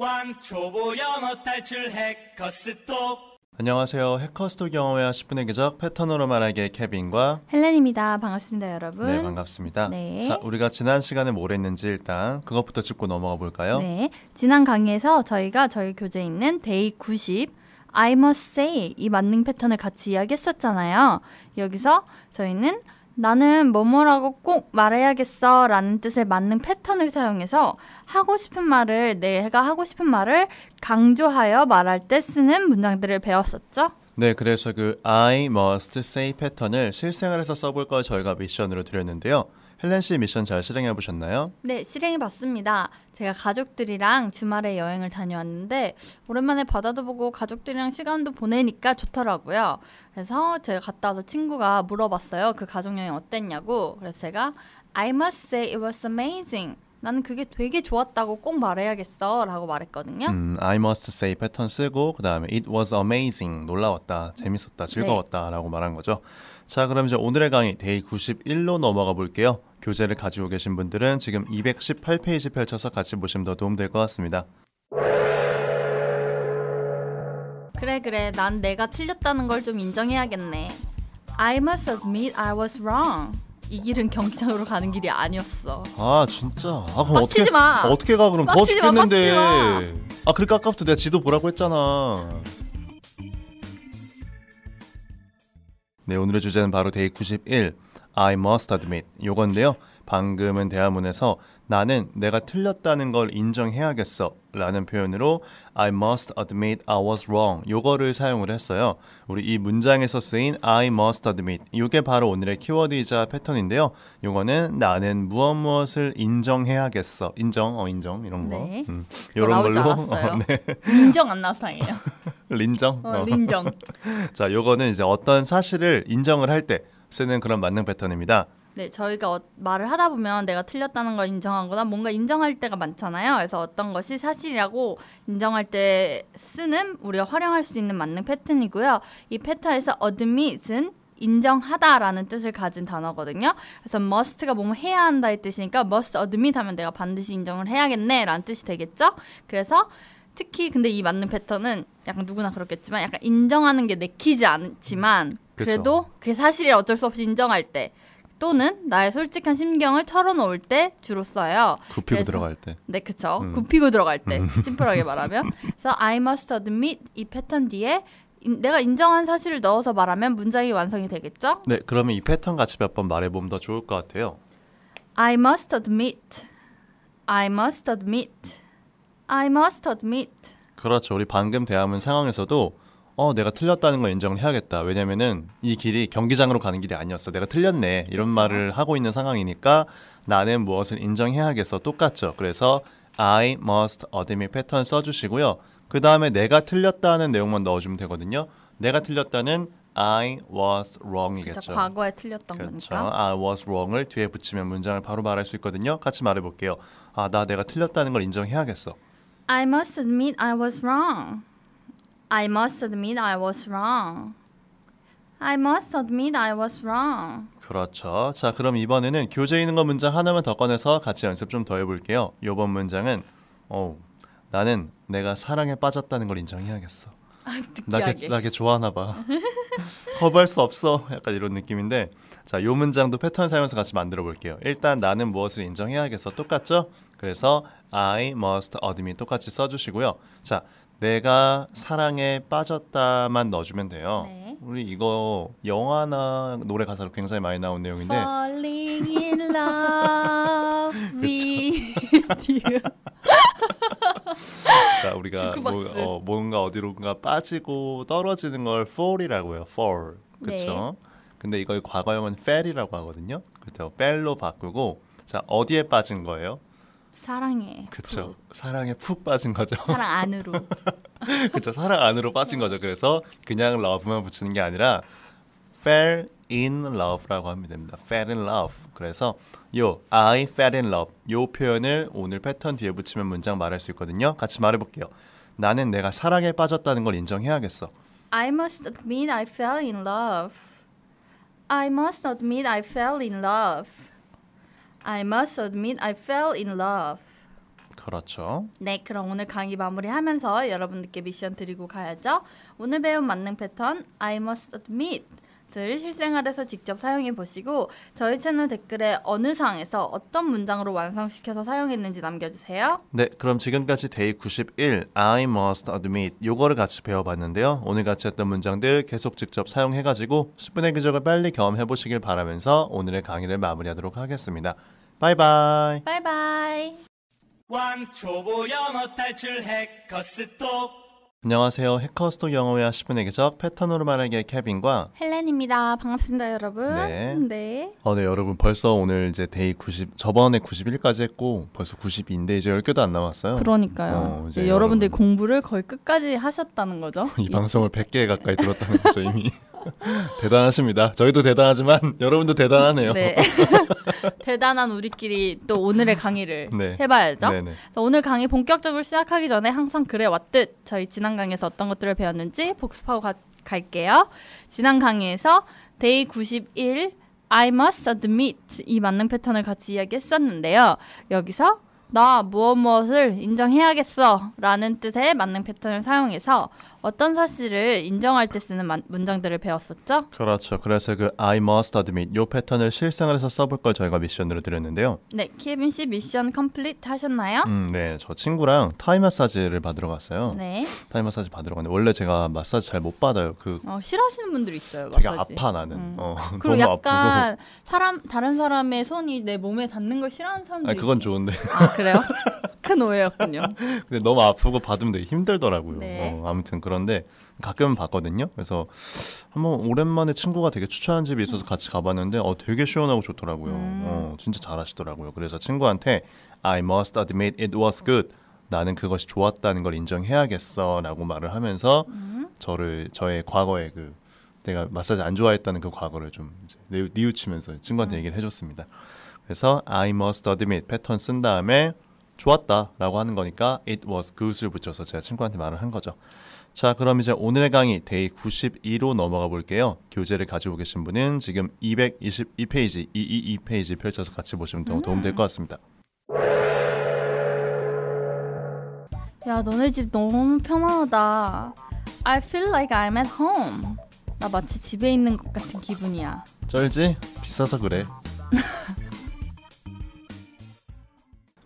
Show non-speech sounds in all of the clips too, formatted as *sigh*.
왕초보 영어 탈출 해커스톡 안녕하세요. 해커스톡 영어회 10분의 기적 패턴으로 말하기의 케빈과 헬렌입니다. 반갑습니다, 여러분. 네, 반갑습니다. 네. 자, 우리가 지난 시간에 뭘 했는지 일단 그것부터 짚고 넘어가 볼까요? 네. 지난 강의에서 저희가 저희 교재에 있는 데이 90 I must say 이 만능 패턴을 같이 이야기했었잖아요. 여기서 저희는 나는 뭐뭐라고 꼭 말해야겠어 라는 뜻에 맞는 패턴을 사용해서 하고 싶은 말을, 내가 하고 싶은 말을 강조하여 말할 때 쓰는 문장들을 배웠었죠. 네, 그래서 그 I must say 패턴을 실생활에서 써볼 걸 저희가 미션으로 드렸는데요. 헬렌 씨 미션 잘 실행해 보셨나요? 네, 실행해 봤습니다. 제가 가족들이랑 주말에 여행을 다녀왔는데 오랜만에 바다도 보고 가족들이랑 시간도 보내니까 좋더라고요. 그래서 제가 갔다 와서 친구가 물어봤어요. 그 가족여행 어땠냐고. 그래서 제가 I must say it was amazing. 나는 그게 되게 좋았다고 꼭 말해야겠어 라고 말했거든요. 음, I must say 패턴 쓰고 그 다음에 it was amazing 놀라웠다 재밌었다 네. 즐거웠다 네. 라고 말한 거죠. 자 그럼 이제 오늘의 강의 데이 91로 넘어가 볼게요. 교재를 가지고 계신 분들은 지금 218페이지 펼쳐서 같이 보시면 더 도움될 것 같습니다. 그래 그래 난 내가 틀렸다는 걸 좀 인정해야겠네. I must admit I was wrong. 이 길은 경기장으로 가는 길이 아니었어. 아 진짜? 아 그럼 어떻게 마. 어떻게 가 그럼 더 죽겠는데. 마, 아그러니 아까부터 내가 지도 보라고 했잖아. 네 오늘의 주제는 바로 데이 91 I must admit 요건데요. 방금은 대화문에서 나는 내가 틀렸다는 걸 인정해야겠어 라는 표현으로 I must admit I was wrong 요거를 사용을 했어요. 우리 이 문장에서 쓰인 I must admit 요게 바로 오늘의 키워드이자 패턴인데요. 요거는 나는 무엇 무엇을 인정해야겠어 인정 어 인정 이런 거 네. 음, 요런 걸로 어, *laughs* 네. 인정 안 나와서 이에요 *laughs* 린정 어, 린정 *laughs* 자 요거는 이제 어떤 사실을 인정을 할 때 쓰는 그런 만능 패턴입니다. 네, 저희가 어, 말을 하다 보면 내가 틀렸다는 걸인정한거나 뭔가 인정할 때가 많잖아요. 그래서 어떤 것이 사실이라고 인정할 때 쓰는 우리가 활용할 수 있는 만능 패턴이고요. 이 패턴에서 admit은 인정하다라는 뜻을 가진 단어거든요. 그래서 must가 뭐뭐 해야 한다의 뜻이니까 must admit 하면 내가 반드시 인정을 해야겠네라는 뜻이 되겠죠. 그래서 특히 근데 이 맞는 패턴은 약간 누구나 그렇겠지만 약간 인정하는 게 내키지 않지만 음, 그렇죠. 그래도 그게 사실이라 어쩔 수 없이 인정할 때 또는 나의 솔직한 심경을 털어놓을 때 주로 써요. 굽히고 그래서, 들어갈 때. 네, 그쵸. 음. 굽히고 들어갈 때. 음. 심플하게 말하면. 그래서 I must admit 이 패턴 뒤에 인, 내가 인정한 사실을 넣어서 말하면 문장이 완성이 되겠죠? 네, 그러면 이 패턴 같이 몇 번 말해보면 더 좋을 것 같아요. I must admit. I must admit. I must admit. 그렇죠. 우리 방금 대화문 상황에서도 어 내가 틀렸다는 걸 인정을 해야겠다 왜냐면은 이 길이 경기장으로 가는 길이 아니었어 내가 틀렸네 이런 그렇죠. 말을 하고 있는 상황이니까 나는 무엇을 인정해야겠어 똑같죠 그래서 I must admit 패턴 써주시고요 그 다음에 내가 틀렸다는 내용만 넣어주면 되거든요 내가 틀렸다는 I was wrong이겠죠. 그렇죠. 과거에 틀렸던 그렇죠. 거니까. I 아, was wrong을 뒤에 붙이면 문장을 바로 말할 수 있거든요. 같이 말해 볼게요. 아, 나 내가 틀렸다는 걸 인정해야겠어. I must admit I was wrong. I must admit I was wrong. I must admit I was wrong. 그렇죠. 자, 그럼 이번에는 교재에 있는 거 문장 하나만 더 꺼내서 같이 연습 좀 더 해볼게요. 요번 문장은 어 나는 내가 사랑에 빠졌다는 걸 인정해야겠어. 아, 게 나걔 좋아하나 봐. *laughs* 거부할 수 없어. 약간 이런 느낌인데 자, 요 문장도 패턴 사용해서 같이 만들어 볼게요. 일단 나는 무엇을 인정해야겠어. 똑같죠? 그래서 I must admit 똑같이 써주시고요. 자, 내가 사랑에 빠졌다만 넣어주면 돼요. 네. 우리 이거 영화나 노래 가사로 굉장히 많이 나온 내용인데. Falling in *laughs* love with you. *laughs* 자 우리가 뭐, 어, 뭔가 어디론가 빠지고 떨어지는 걸 fall이라고 해요. fall. 그렇죠. 네. 근데 이걸 과거형은 fell이라고 하거든요. 그래서 fell로 바꾸고 자 어디에 빠진 거예요? 사랑에 그렇죠. 사랑에 푹 빠진 거죠. 사랑 *laughs* 안으로. 그렇죠. 사랑 안으로 빠진 거죠. 그래서 그냥 love만 붙이는 게 아니라 fell in love라고 하면 됩니다. fell in love. 그래서 요 I fell in love 요 표현을 오늘 패턴 뒤에 붙이면 문장 말할 수 있거든요. 같이 말해 볼게요. 나는 내가 사랑에 빠졌다는 걸 인정해야겠어. I must admit I fell in love. I must admit I fell in love. I must admit I fell in love. 그렇죠. 네, 그럼 오늘 강의 마무리하면서 여러분들께 미션 드리고 가야죠. 오늘 배운 만능 패턴 I must admit 것을 실생활에서 직접 사용해 보시고 저희 채널 댓글에 어느 상에서 어떤 문장으로 완성시켜서 사용했는지 남겨주세요. 네, 그럼 지금까지 데이 91 I must admit 요거를 같이 배워봤는데요. 오늘 같이 했던 문장들 계속 직접 사용해가지고 10분의 기적을 빨리 경험해 보시길 바라면서 오늘의 강의를 마무리하도록 하겠습니다. 바이바이. 바이바이. 왕초보 영어 탈출 해커스톡 안녕하세요. 해커스톡 영어회하 10분의 기적 패턴으로 말하기의 케빈과 헬렌입니다. 반갑습니다, 여러분. 네. 네. 어, 네, 여러분 벌써 오늘 이제 데이 90 저번에 91까지 했고 벌써 92인데 이제 10개도 안 남았어요. 그러니까요. 어, 네, 이제 네, 여러분들 이 공부를 거의 끝까지 하셨다는 거죠. *laughs* 이 방송을 100개 가까이 들었다는 거죠, 이미. *laughs* 대단하십니다. 저희도 대단하지만 여러분도 대단하네요. 네. *laughs* 대단한 우리끼리 또 오늘의 강의를 네. 해봐야죠. 오늘 강의 본격적으로 시작하기 전에 항상 그래 왔듯 저희 지난 강에서 어떤 것들을 배웠는지 복습하고 가, 갈게요. 지난 강의에서 데이 91 I must admit 이 만능 패턴을 같이 이야기했었는데요. 여기서 나 무엇 무엇을 인정해야겠어 라는 뜻의 만능 패턴을 사용해서 어떤 사실을 인정할 때 쓰는 만, 문장들을 배웠었죠? 그렇죠. 그래서 그 I must admit 요 패턴을 실생활 에서 써볼 걸 저희가 미션으로 드렸는데요. 네, 케빈 씨 미션 컴플릿 하셨나요? 음, 네. 저 친구랑 타이 마사지를 받으러 갔어요. 네. 타이 마사지 받으러 갔는데 원래 제가 마사지 잘 못 받아요. 그 어, 싫어하시는 분들이 있어요. 마사지. 아파 나는. 음. 어, *laughs* 그리고 약간 아프고. 사람 다른 사람의 손이 내 몸에 닿는 걸 싫어하는 사람들. 아, 그건 좋은데. 아, 그래요? 큰 오해였군요. *laughs* 근데 너무 아프고 받으면 되게 힘들더라고요. 네. 어, 아무튼 그런 그런데 가끔 은 봤거든요. 그래서 한번 오랜만에 친구가 되게 추천한 집이 있어서 같이 가봤는데 어 되게 시원하고 좋더라고요. 음. 어 진짜 잘하시더라고요. 그래서 친구한테 I must admit it was good. 나는 그것이 좋았다는 걸 인정해야겠어라고 말을 하면서 음. 저를 저의 과거의 그 내가 마사지 안 좋아했다는 그 과거를 좀 뉘우치면서 친구한테 음. 얘기를 해줬습니다. 그래서 I must admit 패턴 쓴 다음에 좋았다라고 하는 거니까 it was good을 붙여서 제가 친구한테 말을 한 거죠. 자, 그럼 이제 오늘의 강의 데이 92로 넘어가 볼게요. 교재를 가지고 계신 분은 지금 222페이지, 222페이지 펼쳐서 같이 보시면 음. 도움될 것 같습니다. 야, 너네 집 너무 편하다 I feel like I'm at home. 나 마치 집에 있는 것 같은 기분이야. 쩔지? 비싸서 그래. *laughs*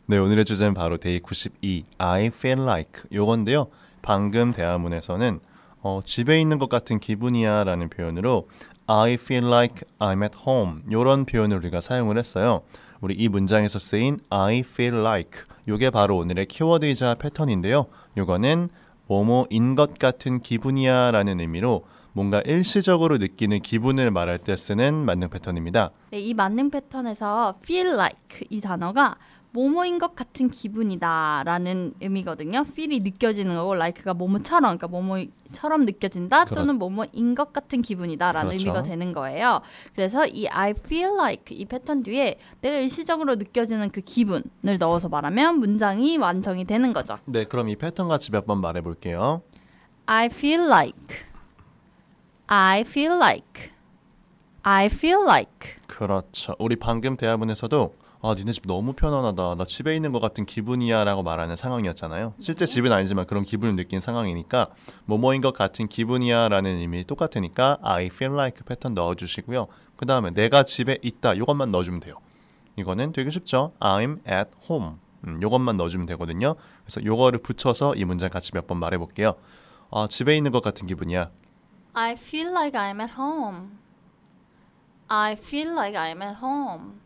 네, 오늘의 주제는 바로 데이 92 I feel like 요건데요. 방금 대화문에서는 어, 집에 있는 것 같은 기분이야 라는 표현으로 I feel like I'm at home 이런 표현을 우리가 사용을 했어요. 우리 이 문장에서 쓰인 I feel like 요게 바로 오늘의 키워드이자 패턴인데요. 요거는 뭐뭐인 것 같은 기분이야 라는 의미로 뭔가 일시적으로 느끼는 기분을 말할 때 쓰는 만능 패턴입니다. 네, 이 만능 패턴에서 feel like 이 단어가 뭐뭐인 것 같은 기분이다라는 의미거든요. feel이 느껴지는 거고 like가 뭐뭐처럼 그러니까 뭐뭐처럼 느껴진다 그렇... 또는 뭐뭐인 것 같은 기분이다라는 그렇죠. 의미가 되는 거예요. 그래서 이 I feel like 이 패턴 뒤에 내가 일시적으로 느껴지는 그 기분을 넣어서 말하면 문장이 완성이 되는 거죠. 네, 그럼 이 패턴 같이 몇 번 말해 볼게요. I feel like I feel like I feel like 그렇죠. 우리 방금 대화문에서도 아 니네 집 너무 편안하다 나 집에 있는 것 같은 기분이야 라고 말하는 상황이었잖아요 실제 네. 집은 아니지만 그런 기분을 느낀 상황이니까 뭐뭐인 것 같은 기분이야 라는 의미 똑같으니까 I feel like 그 패턴 넣어주시고요 그 다음에 내가 집에 있다 이것만 넣어주면 돼요 이거는 되게 쉽죠 I'm at home 음, 요것만 넣어주면 되거든요 그래서 이거를 붙여서 이 문장 같이 몇 번 말해볼게요 아, 집에 있는 것 같은 기분이야 I feel like I'm at home I feel like I'm at home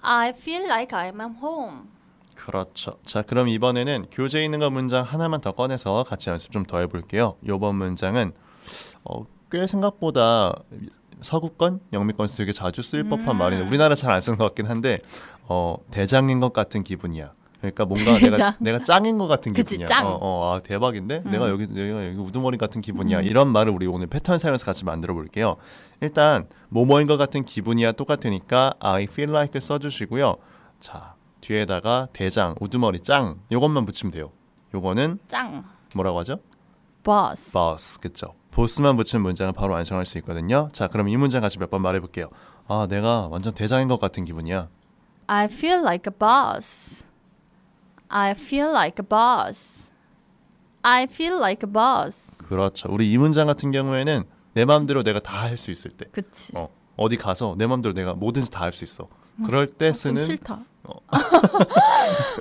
I feel like I'm at home. 그렇죠. 자, 그럼 이번에는 교재에 있는 거 문장 하나만 더 꺼내서 같이 연습 좀 더 해볼게요. 요번 문장은 어, 꽤 생각보다 서구권, 영미권에서 되게 자주 쓰 법한 음. 말인데 우리나라 잘 안 쓰는 것 같긴 한데 어, 대장인 것 같은 기분이야. 그러니까 뭔가 내가 *laughs* 내가 짱인 것 같은 기분이야. 어, 어, 아 대박인데 음. 내가 여기 내가 여기 우두머리 같은 기분이야. 음. 이런 말을 우리 오늘 패턴 사용해서 같이 만들어 볼게요. 일단 뭐뭐인 것 같은 기분이야 똑같으니까 I feel like 써주시고요. 자 뒤에다가 대장 우두머리 짱 요것만 붙이면 돼요. 요거는 짱 뭐라고 하죠? boss boss 그쵸? 보스만 붙인 문장은 바로 완성할 수 있거든요. 자 그럼 이 문장 같이 몇 번 말해볼게요. 아 내가 완전 대장인 것 같은 기분이야. I feel like a boss. I feel like a boss. I feel like a boss. 그렇죠. 우리 이 문장 같은 경우에는 내 마음대로 내가 다 할 수 있을 때. 그치. 어, 어디 가서 내 마음대로 내가 뭐든지 다 할 수 있어. 음, 그럴 때 어, 쓰는 좀 싫다. 어. *laughs*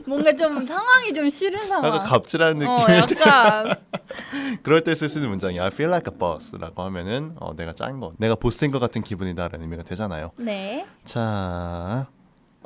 뭔가 좀 상황이 좀 싫은 상황. 약간 갑질하는 느낌. 어, 약간. *laughs* 그럴 때 쓸 수 있는 문장이 I feel like a boss라고 하면은 어, 내가 짠 거, 내가 보스인 것 같은 기분이다라는 의미가 되잖아요. 네. 자,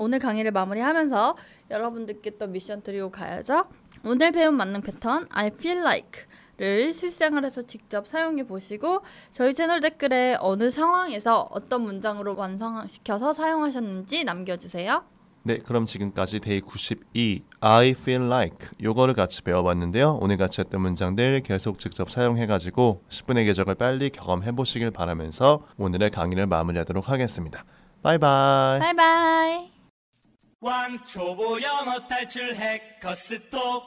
오늘 강의를 마무리하면서 여러분들께 또 미션 드리고 가야죠. 오늘 배운 만능 패턴 I feel like 를 실생활에서 직접 사용해 보시고 저희 채널 댓글에 어느 상황에서 어떤 문장으로 완성시켜서 사용하셨는지 남겨주세요. 네, 그럼 지금까지 데이 92 I feel like 요거를 같이 배워봤는데요. 오늘 같이 했던 문장들 계속 직접 사용해가지고 10분의 계적을 빨리 경험해 보시길 바라면서 오늘의 강의를 마무리하도록 하겠습니다. 바이바이. 바이바이. 왕초보 영어 탈출 해커스톡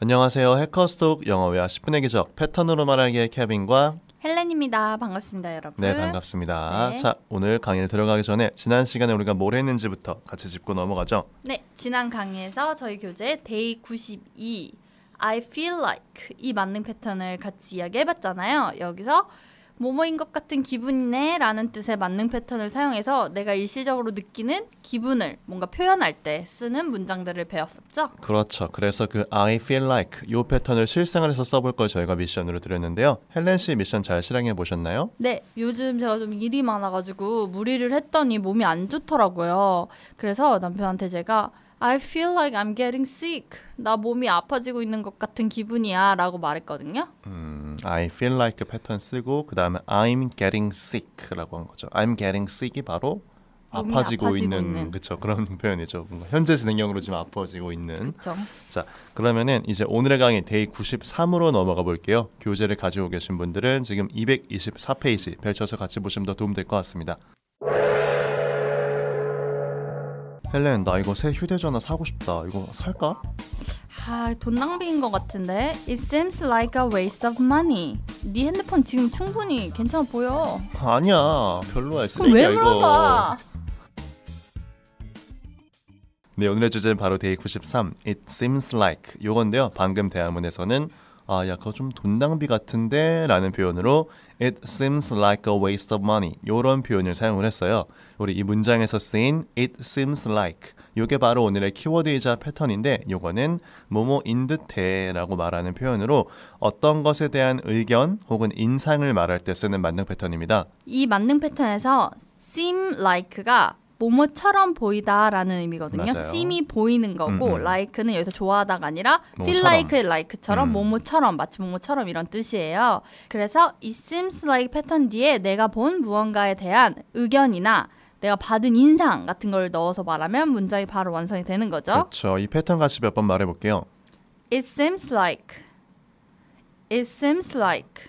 안녕하세요. 해커스톡 영어외화 10분의 기적 패턴으로 말하기의 케빈과 헬렌입니다. 반갑습니다, 여러분. 네, 반갑습니다. 네. 자, 오늘 강의를 들어가기 전에 지난 시간에 우리가 뭘 했는지부터 같이 짚고 넘어가죠. 네, 지난 강의에서 저희 교재 데이 92 I feel like 이 만능 패턴을 같이 이야기해 봤잖아요. 여기서 뭐뭐인 것 같은 기분이네 라는 뜻의 만능 패턴을 사용해서 내가 일시적으로 느끼는 기분을 뭔가 표현할 때 쓰는 문장들을 배웠었죠. 그렇죠. 그래서 그 I feel like 이 패턴을 실생활 에서 써볼 걸 저희가 미션으로 드렸는데요. 헬렌 씨 미션 잘 실행해 보셨나요? 네. 요즘 제가 좀 일이 많아가지고 무리를 했더니 몸이 안 좋더라고요. 그래서 남편한테 제가 I feel like I'm getting sick. 나 몸이 아파지고 있는 것 같은 기분이야 라고 말했거든요. 음, I feel like 패턴 쓰고 그 다음에 I'm getting sick 라고 한 거죠. I'm getting sick이 바로 아파지고, 아파지고, 있는, 있는. 그쵸 그런 *laughs* 표현이죠. 현재 진행형으로 지금 아파지고 있는. 그쵸. 자 그러면은 이제 오늘의 강의 데이 93으로 넘어가 볼게요. 교재를 가지고 계신 분들은 지금 224페이지 펼쳐서 같이 보시면 더 도움 될 것 같습니다. 헬렌 나 이거 새 휴대전화 사고 싶다. 이거 살까? 아, 돈 낭비인 것 같은데. It seems like a waste of money. 네 핸드폰 지금 충분히 괜찮아 보여. 아니야, 별로야. 쓰레기야 이거. 물어봐? 네 오늘의 주제는 바로 데이 93. It seems like 요건데요. 방금 대화문에서는 아, 야, 그거 좀 돈 낭비 같은데라는 표현으로 It seems like a waste of money. 이런 표현을 사용을 했어요. 우리 이 문장에서 쓰인 it seems like 이게 바로 오늘의 키워드이자 패턴인데 이거는 뭐뭐인 듯해라고 말하는 표현으로 어떤 것에 대한 의견 혹은 인상을 말할 때 쓰는 만능 패턴입니다. 이 만능 패턴에서 seem like가 뭐뭐처럼 보이다라는 의미거든요. 맞아요. seem이 보이는 거고 음음. 음. like는 여기서 좋아하다가 아니라 뭐뭐처럼. feel like like처럼 음. 뭐뭐처럼 마치 뭐뭐처럼 이런 뜻이에요. 그래서 이 seems like 패턴 뒤에 내가 본 무언가에 대한 의견이나 내가 받은 인상 같은 걸 넣어서 말하면 문장이 바로 완성이 되는 거죠. 그렇죠. 이 패턴 같이 몇 번 말해 볼게요. It seems like It seems like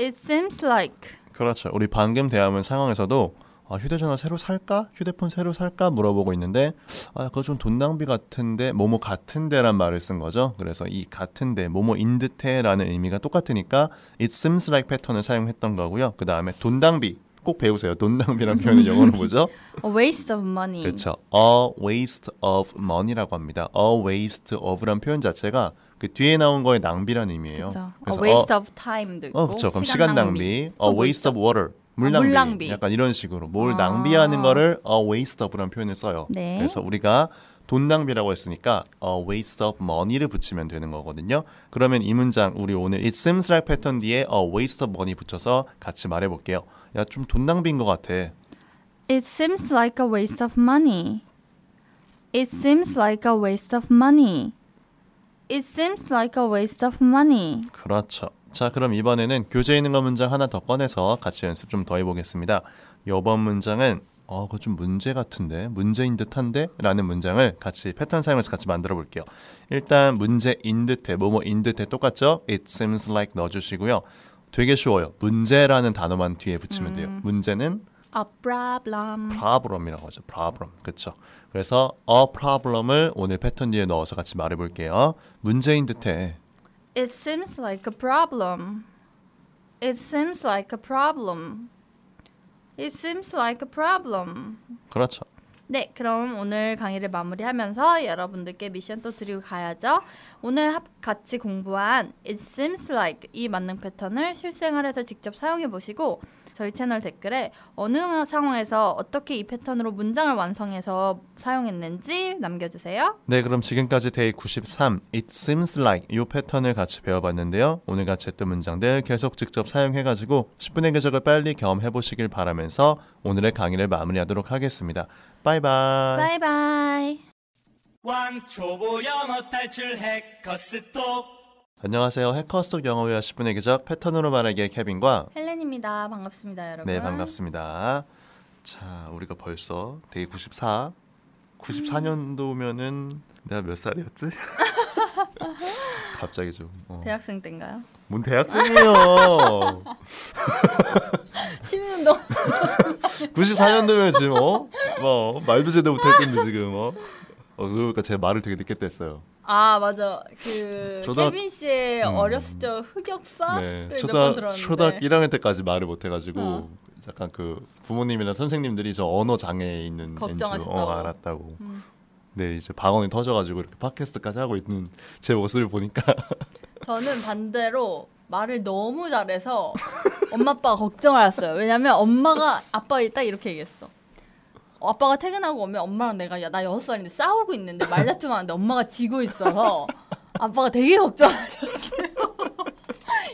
It seems like 그렇죠. 우리 방금 대화문 상황에서도 아, 휴대전화 새로 살까? 휴대폰 새로 살까? 물어보고 있는데 아, 그거 좀 돈 낭비 같은데 뭐뭐 같은데란 말을 쓴 거죠. 그래서 이 같은데 뭐뭐인 듯해라는 의미가 똑같으니까 it seems like 패턴을 사용했던 거고요. 그 다음에 돈 낭비 꼭 배우세요. 돈낭비란 표현은 *laughs* 영어로 뭐죠? A waste of money. 그렇죠. A waste of money라고 합니다. A waste of란 표현 자체가 그 뒤에 나온 거의 낭비란 의미예요. 그렇 A waste 어, of time도 있고. 어, 그렇죠. 그럼 시간, 시간 낭비. 낭비. A 뭐 waste of water. 물낭비, 아, 물낭비, 약간 이런 식으로 뭘 아. 낭비하는 거를 a waste of라는 표현을 써요. 네. 그래서 우리가 돈 낭비라고 했으니까 a waste of money를 붙이면 되는 거거든요. 그러면 이 문장 우리 오늘 it seems like 패턴 뒤에 a waste of money 붙여서 같이 말해 볼게요. 야, 좀 돈 낭비인 것 같아. It seems like a waste of money. It seems like a waste of money. It seems like a waste of money. 그렇죠. 자 그럼 이번에는 교재에 있는 거 문장 하나 더 꺼내서 같이 연습 좀 더 해보겠습니다. 요번 문장은 어, 그거 좀 문제 같은데? 문제인 듯한데? 라는 문장을 같이 패턴 사용해서 같이 만들어 볼게요. 일단 문제인 듯해, 뭐뭐인 듯해 똑같죠? It seems like 넣어주시고요. 되게 쉬워요. 문제라는 단어만 뒤에 붙이면 돼요. 음. 문제는 A problem. problem이라고 하죠. problem. 그렇죠. 그래서 a problem을 오늘 패턴 뒤에 넣어서 같이 말해 볼게요. 문제인 듯해. It seems like a problem. It seems like a problem. It seems like a problem. 그렇죠. 네, 그럼 오늘 강의를 마무리하면서 여러분들께 미션 또 드리고 가야죠. 오늘 같이 공부한 It seems like 이 만능 패턴을 실생활에서 직접 사용해 보시고 저희 채널 댓글에 어느 상황에서 어떻게 이 패턴으로 문장을 완성해서 사용했는지 남겨주세요. 네, 그럼 지금까지 데이 93 It seems like 이 패턴을 같이 배워봤는데요. 오늘 같이 했던 문장들 계속 직접 사용해가지고 10분의 궤적을 빨리 경험해보시길 바라면서 오늘의 강의를 마무리하도록 하겠습니다. 바이바이. 바이바이. 왕초보 영어 탈출 해커스톡 안녕하세요. 해커 속 영어회 화0분의 기적 패턴으로 말하기의 케빈과 헬렌입니다. 반갑습니다, 여러분. 네, 반갑습니다. 자, 우리가 벌써 데이 94 94년도면은 내가 몇 살이었지? *laughs* 갑자기 좀 어. 대학생 때인가요? 뭔대학생이요 12년도 94년도면 지금 어? 뭐 말도 제대로 못할 텐데 지금 어? 어 그러니까 제 말을 되게 늦게 뗐어요. 아 맞아 그 초등... 케빈 씨의 음... 어렸을 적흑역사 네. 초등 초등학교 1학년 때까지 말을 못해가지고 어. 약간 그 부모님이나 선생님들이 저 언어 장애 있는 걱정하셨다고 어, 알았다고 음. 네 이제 방언이 터져가지고 이렇게 팟캐스트까지 하고 있는 제 모습을 보니까 *laughs* 저는 반대로 말을 너무 잘해서 엄마 아빠가 걱정을 했어요 왜냐면 엄마가 아빠 있다 이렇게 얘기했어 아빠가 퇴근하고 오면 엄마랑 내가 야나 여섯 살인데 싸우고 있는데 말다툼 하는데 엄마가 지고 있어서 아빠가 되게 걱정하셨 *laughs*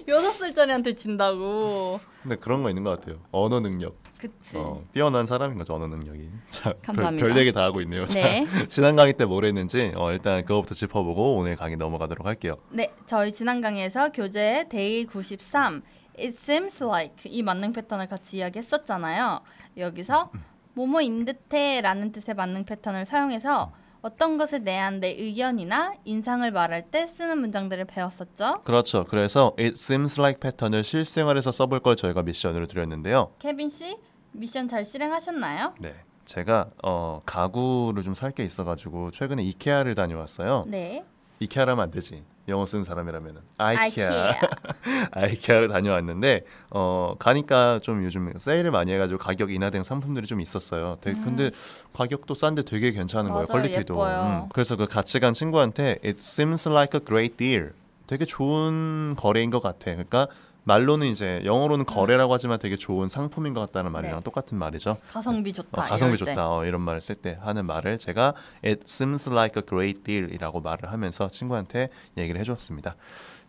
여섯 살짜리한테 진다고. 근데 그런 거 있는 것 같아요. 언어 능력. 그치. 어, 뛰어난 사람인 거죠 언어 능력이. 자, 별, 별 얘기 다 하고 있네요. 네. 자, *laughs* 지난 강의 때뭘 했는지 어, 일단 그거부터 짚어보고 오늘 강의 넘어가도록 할게요. 네, 저희 지난 강의에서 교재 데이 93 It seems like 이 만능 패턴을 같이 이야기했었잖아요. 여기서 음, 음. 뭐뭐인 듯해라는 뜻에 맞는 패턴을 사용해서 어떤 것에 대한 내 의견이나 인상을 말할 때 쓰는 문장들을 배웠었죠. 그렇죠. 그래서 it seems like 패턴을 실생활에서 써볼 걸 저희가 미션으로 드렸는데요. 케빈 씨, 미션 잘 실행하셨나요? 네. 제가 어, 가구를 좀 살 게 있어가지고 최근에 이케아를 다녀왔어요. 네. 이케아라면 안 되지. 영어 쓰는 사람이라면 아이케아 *laughs* 아이케아를 다녀왔는데 어 가니까 좀 요즘 세일을 많이 해가지고 가격 인하된 상품들이 좀 있었어요. 되게 음. 근데 가격도 싼데 되게 괜찮은 맞아요. 거예요 퀄리티도. 음. 그래서 그 같이 간 친구한테 it seems like a great deal. 되게 좋은 거래인 것 같아. 그러니까 말로는 이제 영어로는 음. 거래라고 하지만 되게 좋은 상품인 것 같다는 말이랑 네. 똑같은 말이죠. 가성비 좋다. 어, 가성비 좋다. 때. 어, 이런 말을 쓸 때 하는 말을 제가 it seems like a great deal이라고 말을 하면서 친구한테 얘기를 해줬습니다.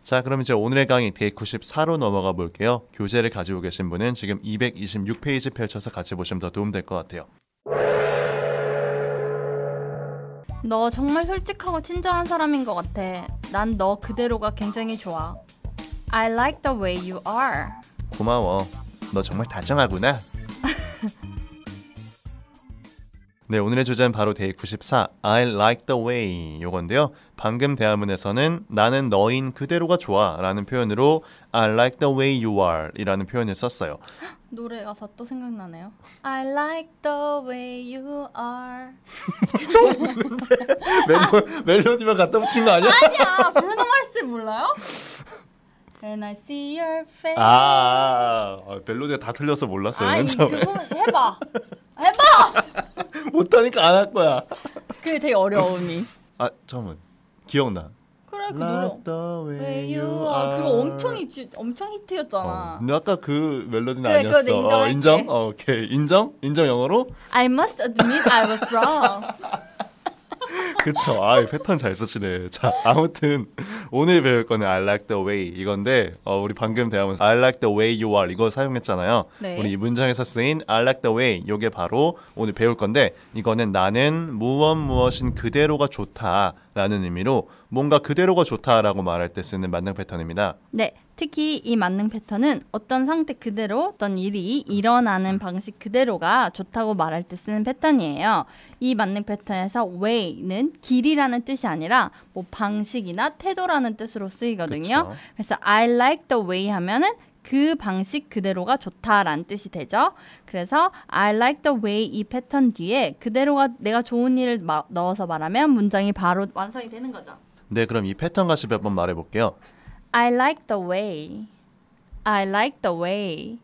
자, 그럼 이제 오늘의 강의 194로 넘어가 볼게요. 교재를 가지고 계신 분은 지금 226페이지 펼쳐서 같이 보시면 더 도움될 것 같아요. 너 정말 솔직하고 친절한 사람인 것 같아. 난 너 그대로가 굉장히 좋아. I like the way you are. 고마워. 너 정말 다정하구나. *laughs* 네, 오늘의 주제는 바로 데이 94 I like the way 요건데요. 방금 대화문에서는 나는 너인 그대로가 좋아라는 표현으로 I like the way you are 이라는 표현을 썼어요. *gasps* 노래 가사 또 생각나네요. I like the way you are. 처 *laughs* 아. 멜로, 디만 갖다 붙인 거 아니야? 아니야. 브루노 마스 몰라요? *laughs* And I see your face. 아, 아, 아 멜로디가 다 틀려서 몰랐어요. 아니 처음에. 그거 해봐. *laughs* 해봐. *laughs* 못하니까 안 할 거야. 그게 되게 어려움이. *laughs* 아 잠깐만 기억나. 그래 그 노래. 왜유아 그거 엄청 히트 엄청 히트였잖아. 어, 아까 그 멜로디는 그래, 아니었어. 어, 인정? 어, 오케이 인정? 인정 영어로? I must admit I was wrong. *laughs* 그쵸. 아, 패턴 잘 쓰시네. 자, 아무튼 오늘 배울 거는 I like the way 이건데 어, 우리 방금 대화하면서 I like the way you are 이거 사용했잖아요. 네. 우리 이 문장에서 쓰인 I like the way 이게 바로 오늘 배울 건데 이거는 나는 무엇 무엇인 그대로가 좋다라는 의미로 뭔가 그대로가 좋다라고 말할 때 쓰는 만능 패턴입니다. 네. 특히 이 만능 패턴은 어떤 상태 그대로 어떤 일이 일어나는 방식 그대로가 좋다고 말할 때 쓰는 패턴이에요. 이 만능 패턴에서 way는 길이라는 뜻이 아니라 뭐 방식이나 태도라는 뜻으로 쓰이거든요. 그쵸. 그래서 I like the way 하면은 그 방식 그대로가 좋다란 뜻이 되죠. 그래서 I like the way 이 패턴 뒤에 그대로가 내가 좋은 일을 마, 넣어서 말하면 문장이 바로 완성이 되는 거죠. 네, 그럼 이 패턴 같이 몇 번 말해볼게요. I like the way. I like the way.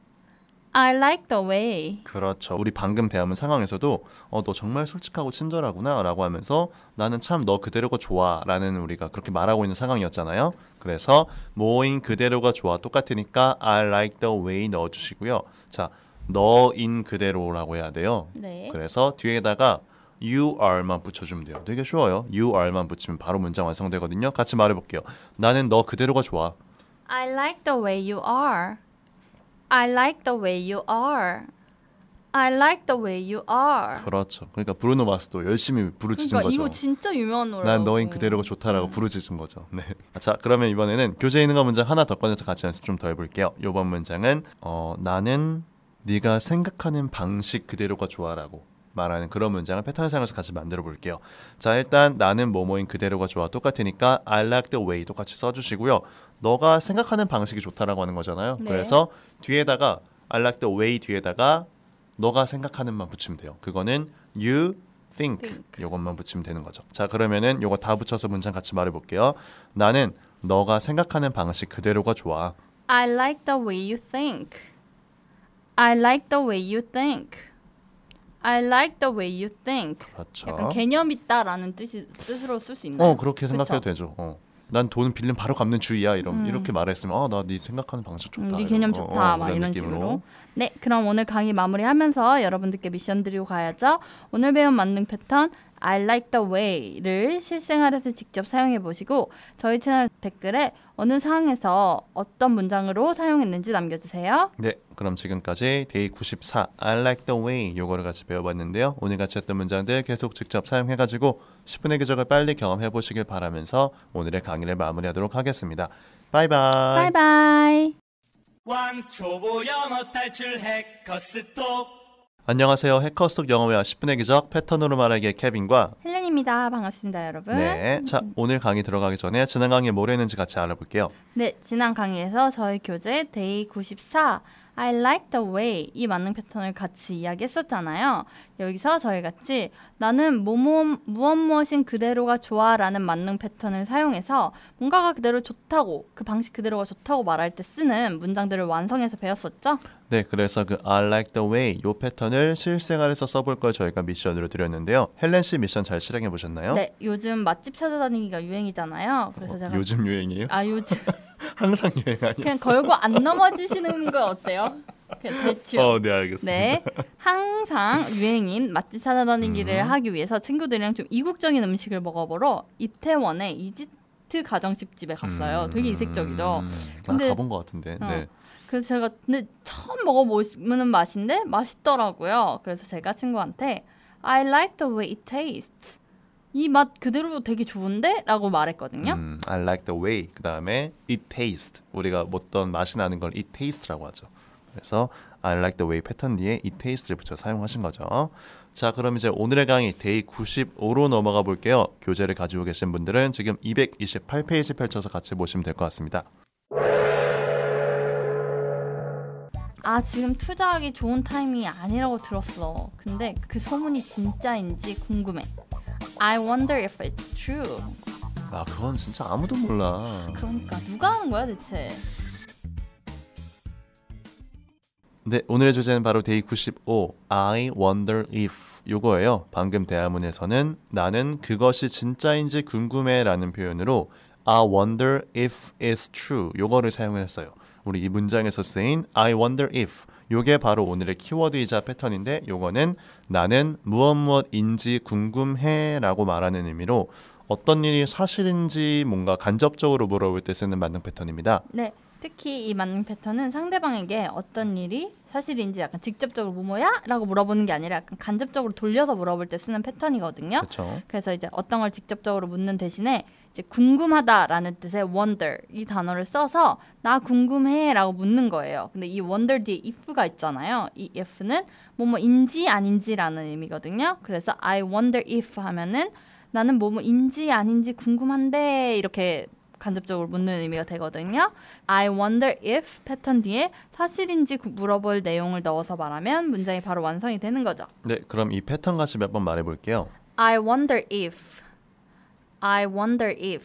I like the way. 그렇죠. 우리 방금 대 배운 상황에서도 어, 너 정말 솔직하고 친절하구나라고 하면서 나는 참 너 그대로가 좋아라는 우리가 그렇게 말하고 있는 상황이었잖아요. 그래서 모인 그대로가 좋아 똑같으니까 I like the way 넣어주시고요. 자, 너인 그대로라고 해야 돼요. 네. 그래서 뒤에다가 you are만 붙여주면 돼요. 되게 쉬워요. you are만 붙이면 바로 문장 완성되거든요. 같이 말해볼게요. 나는 너 그대로가 좋아. I like the way you are. I like the way you are. I like the way you are. 그렇죠. 그러니까 브루노 마스도 열심히 부르짖은 그러니까 거죠. 이거 진짜 유명한 노래. 난 너인 그대로가 좋다라고 음. 부르짖은 거죠. 네. 자, 그러면 이번에는 교재에 있는 거 문장 하나 더 꺼내서 같이 연습 좀 더 해볼게요. 이번 문장은 어, 나는 네가 생각하는 방식 그대로가 좋아라고 말하는 그런 문장을 패턴상에서 같이 만들어 볼게요. 자, 일단 나는 뭐뭐인 그대로가 좋아 똑같으니까 I like the way 똑같이 써주시고요. 너가 생각하는 방식이 좋다라고 하는 거잖아요. 네. 그래서 뒤에다가 I like the way 뒤에다가 너가 생각하는만 붙이면 돼요. 그거는 you think, 이것만 붙이면 되는 거죠. 자, 그러면은 요거 다 붙여서 문장 같이 말해 볼게요. 나는 너가 생각하는 방식 그대로가 좋아. I like the way you think. I like the way you think. I like the way you think. 그렇죠. 약간 개념 있다라는 뜻이 뜻으로 쓸 수있나어 그렇게 생각해도 그쵸? 되죠. 어. 난돈 빌린 바로 갚는 주의야 이런 음. 이렇게 말했으면 아나 네 생각하는 방식 좋다. 음, 네 개념 거. 좋다 어, 어, 막 이런 느낌으로. 식으로. 네 그럼 오늘 강의 마무리하면서 여러분들께 미션 드리고 가야죠. 오늘 배운 만능 패턴 I like the way를 실생활에서 직접 사용해 보시고 저희 채널 댓글에 어느 상황에서 어떤 문장으로 사용했는지 남겨주세요. 네, 그럼 지금까지 데이 94 I like the way 요거를 같이 배워봤는데요. 오늘 같이 했던 문장들 계속 직접 사용해가지고 10분의 기적을 빨리 경험해 보시길 바라면서 오늘의 강의를 마무리하도록 하겠습니다. 바이바이. 바이바이. 왕초보 영어 탈출 해커스톡 안녕하세요. 해커 속영어회 10분의 기적 패턴으로 말하기의 케빈과 헬렌입니다. 반갑습니다, 여러분. 네. 자, 오늘 강의 들어가기 전에 지난 강의 뭘 했는지 같이 알아볼게요. 네, 지난 강의에서 저희 교재 데이 94 I like the way 이 만능 패턴을 같이 이야기했었잖아요. 여기서 저희 같이 나는 뭐뭐 무엇 무엇인 그대로가 좋아라는 만능 패턴을 사용해서 뭔가가 그대로 좋다고 그 방식 그대로가 좋다고 말할 때 쓰는 문장들을 완성해서 배웠었죠. 네, 그래서 그 I like the way 요 패턴을 실생활에서 써볼 걸 저희가 미션으로 드렸는데요. 헬렌 씨 미션 잘 실행해 보셨나요? 네, 요즘 맛집 찾아다니기가 유행이잖아요. 그래서 어, 제가 요즘 유행이에요? 아, 요즘 *laughs* 항상 유행 아니었요 그냥 걸고 안 넘어지시는 거 어때요? 대충. 어, 네, 알겠습니다. 네. 항상 유행인 맛집 찾아다니기를 음. 하기 위해서 친구들이랑 좀 이국적인 음식을 먹어보러 이태원의 이집트 가정식 집에 갔어요. 음. 되게 이색적이죠. 음. 근데 아, 가본 것 같은데. 어, 네. 그래서 제가 근데 처음 먹어보는 맛인데 맛있더라고요. 그래서 제가 친구한테 I like the way it tastes. 이 맛 그대로 되게 좋은데라고 말했거든요. 음, I like the way 그 다음에 it tastes 우리가 어떤 맛이 나는 걸 it tastes라고 하죠. 그래서 I like the way 패턴 뒤에 it tastes를 붙여 사용하신 거죠. 자, 그럼 이제 오늘의 강의 데이 95로 넘어가 볼게요. 교재를 가지고 계신 분들은 지금 228페이지 펼쳐서 같이 보시면 될 것 같습니다. 아 지금 투자하기 좋은 타이밍이 아니라고 들었어. 근데 그 소문이 진짜인지 궁금해. I wonder if it's true. 아 그건 진짜 아무도 몰라. 그러니까 누가 하는 거야 대체? 네 오늘의 주제는 바로 데이 95 I wonder if 요거예요. 방금 대화문에서는 나는 그것이 진짜인지 궁금해라는 표현으로 I wonder if it's true 요거를 사용했어요. 우리 이 문장에서 쓰인 I wonder if 요게 바로 오늘의 키워드이자 패턴인데 요거는 나는 무엇 무엇인지 궁금해라고 말하는 의미로 어떤 일이 사실인지 뭔가 간접적으로 물어볼 때 쓰는 만능 패턴입니다. 네. 특히 이 맞는 패턴은 상대방에게 어떤 일이 사실인지 약간 직접적으로 뭐뭐야? 라고 물어보는 게 아니라 약간 간접적으로 돌려서 물어볼 때 쓰는 패턴이거든요. 그쵸. 그렇죠. 그래서 이제 어떤 걸 직접적으로 묻는 대신에 이제 궁금하다라는 뜻의 wonder 이 단어를 써서 나 궁금해라고 묻는 거예요. 근데 이 wonder 뒤에 if가 있잖아요. 이 if는 뭐뭐인지 아닌지라는 의미거든요. 그래서 I wonder if 하면은 나는 뭐뭐인지 아닌지 궁금한데 이렇게 간접적으로 묻는 의미가 되거든요. I wonder if 패턴 뒤에 사실인지 물어볼 내용을 넣어서 말하면 문장이 바로 완성이 되는 거죠. 네, 그럼 이 패턴 같이 몇 번 말해 볼게요. I wonder if I wonder if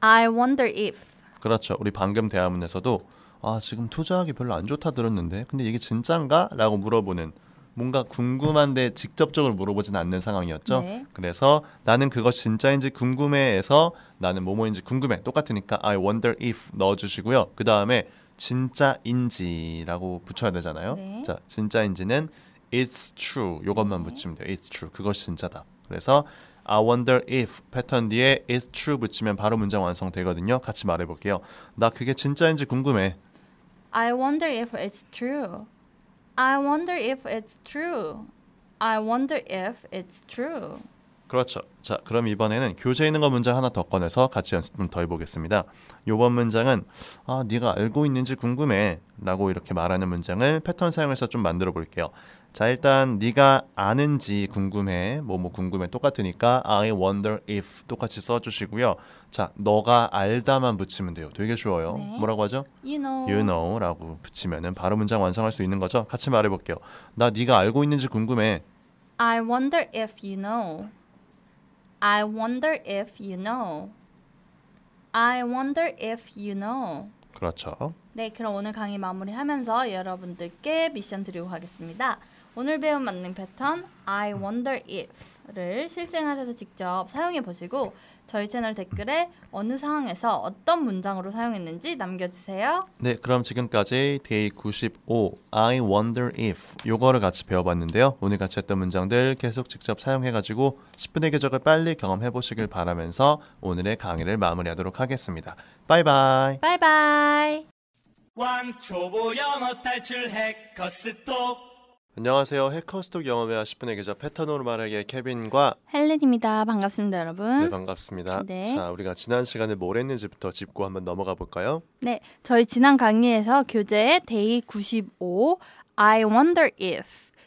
I wonder if 그렇죠. 우리 방금 대화문에서도 아, 지금 투자하기 별로 안 좋다 들었는데 근데 이게 진짠가? 라고 물어보는 뭔가 궁금한데 직접적으로 물어보진 않는 상황이었죠. 네. 그래서 나는 그것 진짜인지 궁금해에서 나는 뭐뭐인지 궁금해 똑같으니까 I wonder if 넣어주시고요. 그 다음에 진짜인지라고 붙여야 되잖아요. 네. 자 진짜인지는 it's true 요것만 네. 붙이면 돼요. it's true 그것 진짜다. 그래서 I wonder if 패턴 뒤에 is true 붙이면 바로 문장 완성되거든요. 같이 말해볼게요. 나 그게 진짜인지 궁금해. I wonder if it's true. I wonder if it's true. I wonder if it's true. 그렇죠. 자, 그럼 이번에는 교재에 있는 거 문장 하나 더 꺼내서 같이 연습 좀 더 해보겠습니다. 요번 문장은 아, 네가 알고 있는지 궁금해 라고 이렇게 말하는 문장을 패턴 사용해서 좀 만들어 볼게요. 자 일단 네가 아는지 궁금해 뭐뭐 뭐 궁금해 똑같으니까 I wonder if 똑같이 써주시고요 자 너가 알다만 붙이면 돼요 되게 쉬워요 네. 뭐라고 하죠? You know you know라고 붙이면은 바로 문장 완성할 수 있는 거죠 같이 말해볼게요 나 네가 알고 있는지 궁금해 I wonder if you know I wonder if you know I wonder if you know 그렇죠 네, 그럼 오늘 강의 마무리하면서 여러분들께 미션 드리고 가겠습니다. 오늘 배운 만능 패턴 I wonder if를 실생활에서 직접 사용해 보시고 저희 채널 댓글에 어느 상황에서 어떤 문장으로 사용했는지 남겨주세요. 네, 그럼 지금까지 데이 95 I wonder if 요거를 같이 배워봤는데요. 오늘 같이 했던 문장들 계속 직접 사용해가지고 10분의 궤적을 빨리 경험해 보시길 바라면서 오늘의 강의를 마무리하도록 하겠습니다. 바이바이. 바이바이. 왕초보 영어 탈출 해커스톡 안녕하세요. 해커스톡 영어의 아시분의 계좌 패턴으로 말하기의 케빈과 헬렌입니다. 반갑습니다, 여러분. 네, 반갑습니다. 네. 자, 우리가 지난 시간에 뭘 했는지부터 짚고 한번 넘어가 볼까요? 네, 저희 지난 강의에서 교재 데이 95 I wonder if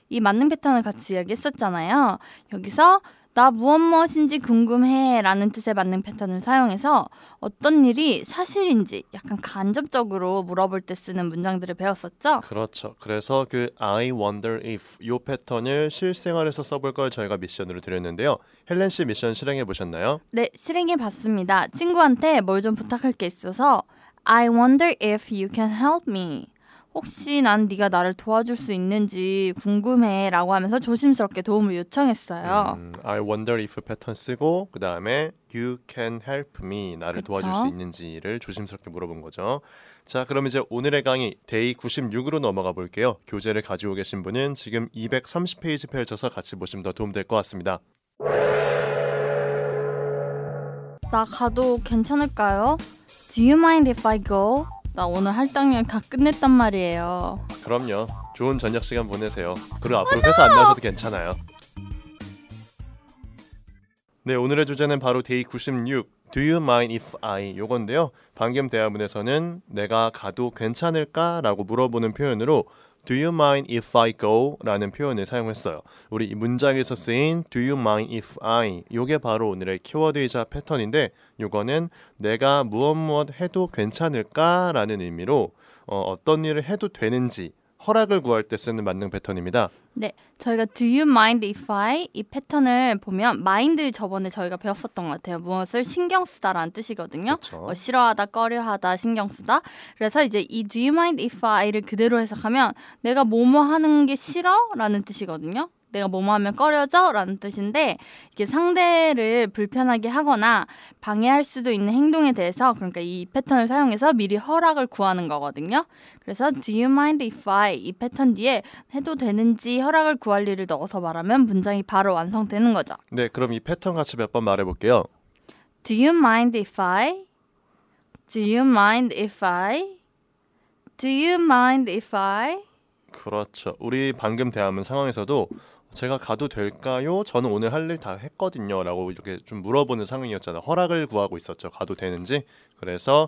이 맞는 패턴을 같이 이야기했었잖아요. 여기서 나 무엇 무엇인지 궁금해 라는 뜻에 맞는 패턴을 사용해서 어떤 일이 사실인지 약간 간접적으로 물어볼 때 쓰는 문장들을 배웠었죠? 그렇죠. 그래서 그 I wonder if 이 패턴을 실생활에서 써볼 걸 저희가 미션으로 드렸는데요. 헬렌 씨 미션 실행해 보셨나요? 네, 실행해 봤습니다. 친구한테 뭘 좀 부탁할 게 있어서 I wonder if you can help me. 혹시 난 네가 나를 도와줄 수 있는지 궁금해라고 하면서 조심스럽게 도움을 요청했어요. 음, I wonder if 패턴 쓰고 그 다음에 you can help me 나를 그쵸? 도와줄 수 있는지를 조심스럽게 물어본 거죠. 자, 그럼 이제 오늘의 강의 데이 96으로 넘어가 볼게요. 교재를 가지고 계신 분은 지금 230페이지 펼쳐서 같이 보시면 더 도움될 것 같습니다. 나 가도 괜찮을까요? Do you mind if I go? 나 오늘 할당량 다 끝냈단 말이에요. 그럼요. 좋은 저녁 시간 보내세요. 그리고 앞으로 회사 안 나셔도 괜찮아요. 네, 오늘의 주제는 바로 데이 96 Do you mind if I 요건데요. 방금 대화문에서는 내가 가도 괜찮을까라고 물어보는 표현으로 Do you mind if I go? 라는 표현을 사용했어요. 우리 이 문장에서 쓰인 Do you mind if I? 이게 바로 오늘의 키워드이자 패턴인데 이거는 내가 무엇 무엇 해도 괜찮을까? 라는 의미로 어, 어떤 일을 해도 되는지 허락을 구할 때 쓰는 만능 패턴입니다. 네, 저희가 Do you mind if I 이 패턴을 보면 mind 저번에 저희가 배웠었던 것 같아요. 무엇을 신경 쓰다라는 뜻이거든요. 뭐 싫어하다, 꺼려하다, 신경 쓰다. 그래서 이제 이 Do you mind if I를 그대로 해석하면 내가 뭐뭐 하는 게 싫어라는 뜻이거든요. 내가 뭐뭐 하면 꺼려져 라는 뜻인데 이게 상대를 불편하게 하거나 방해할 수도 있는 행동에 대해서 그러니까 이 패턴을 사용해서 미리 허락을 구하는 거거든요. 그래서 do you mind if I 이 패턴 뒤에 해도 되는지 허락을 구할 일을 넣어서 말하면 문장이 바로 완성되는 거죠. 네, 그럼 이 패턴 같이 몇 번 말해 볼게요. Do you mind if I? Do you mind if I? Do you mind if I? 그렇죠. 우리 방금 대화문 상황에서도 제가 가도 될까요? 저는 오늘 할 일 다 했거든요. 라고 이렇게 좀 물어보는 상황이었잖아. 허락을 구하고 있었죠. 가도 되는지. 그래서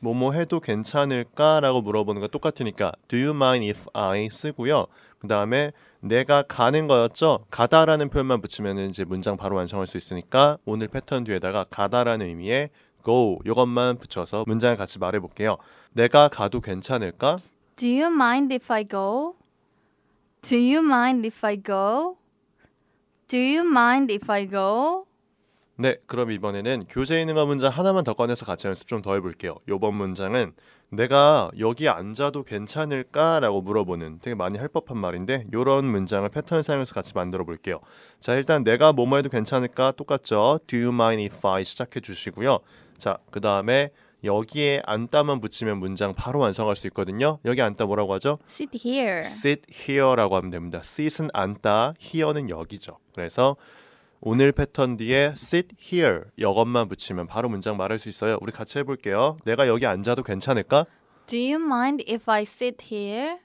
뭐뭐 해도 괜찮을까? 라고 물어보는 거 똑같으니까 Do you mind if I 쓰고요. 그 다음에 내가 가는 거였죠. 가다라는 표현만 붙이면 이제 문장 바로 완성할 수 있으니까 오늘 패턴 뒤에다가 가다라는 의미의 go 이것만 붙여서 문장을 같이 말해볼게요. 내가 가도 괜찮을까? Do you mind if I go? Do you mind if I go? Do you mind if I go? 네, 그럼 이번에는 교재 있는 거 문장 하나만 더 꺼내서 같이 연습 좀 더 해볼게요. 요번 문장은 내가 여기 앉아도 괜찮을까? 라고 물어보는 되게 많이 할 법한 말인데 요런 문장을 패턴 사용해서 같이 만들어 볼게요. 자, 일단 내가 뭐뭐 해도 괜찮을까? 똑같죠? Do you mind if I 시작해 주시고요. 자, 그 다음에 여기에 안다만 붙이면 문장 바로 완성할 수 있거든요. 여기 안다 뭐라고 하죠? Sit here. Sit here라고 하면 됩니다. Sit은 안다, here는 여기죠. 그래서 오늘 패턴 뒤에 sit here 이것만 붙이면 바로 문장 말할 수 있어요. 우리 같이 해볼게요. 내가 여기 앉아도 괜찮을까? Do you mind if I sit here?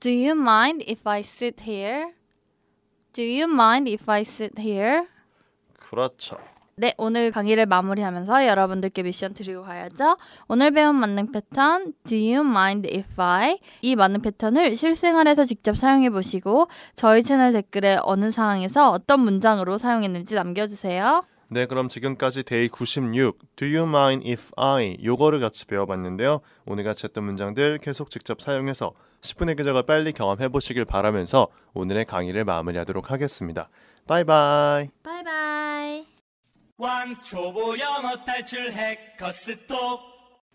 Do you mind if I sit here? Do you mind if I sit here? 그렇죠. 네, 오늘 강의를 마무리하면서 여러분들께 미션 드리고 가야죠. 오늘 배운 만능 패턴 Do you mind if I? 이 만능 패턴을 실생활에서 직접 사용해 보시고 저희 채널 댓글에 어느 상황에서 어떤 문장으로 사용했는지 남겨주세요. 네, 그럼 지금까지 데이 96 Do you mind if I? 요거를 같이 배워봤는데요. 오늘 같이 했던 문장들 계속 직접 사용해서 10분의 기적을 빨리 경험해 보시길 바라면서 오늘의 강의를 마무리하도록 하겠습니다. 바이바이. 바이바이. 왕초보 영어 탈출 해커스톡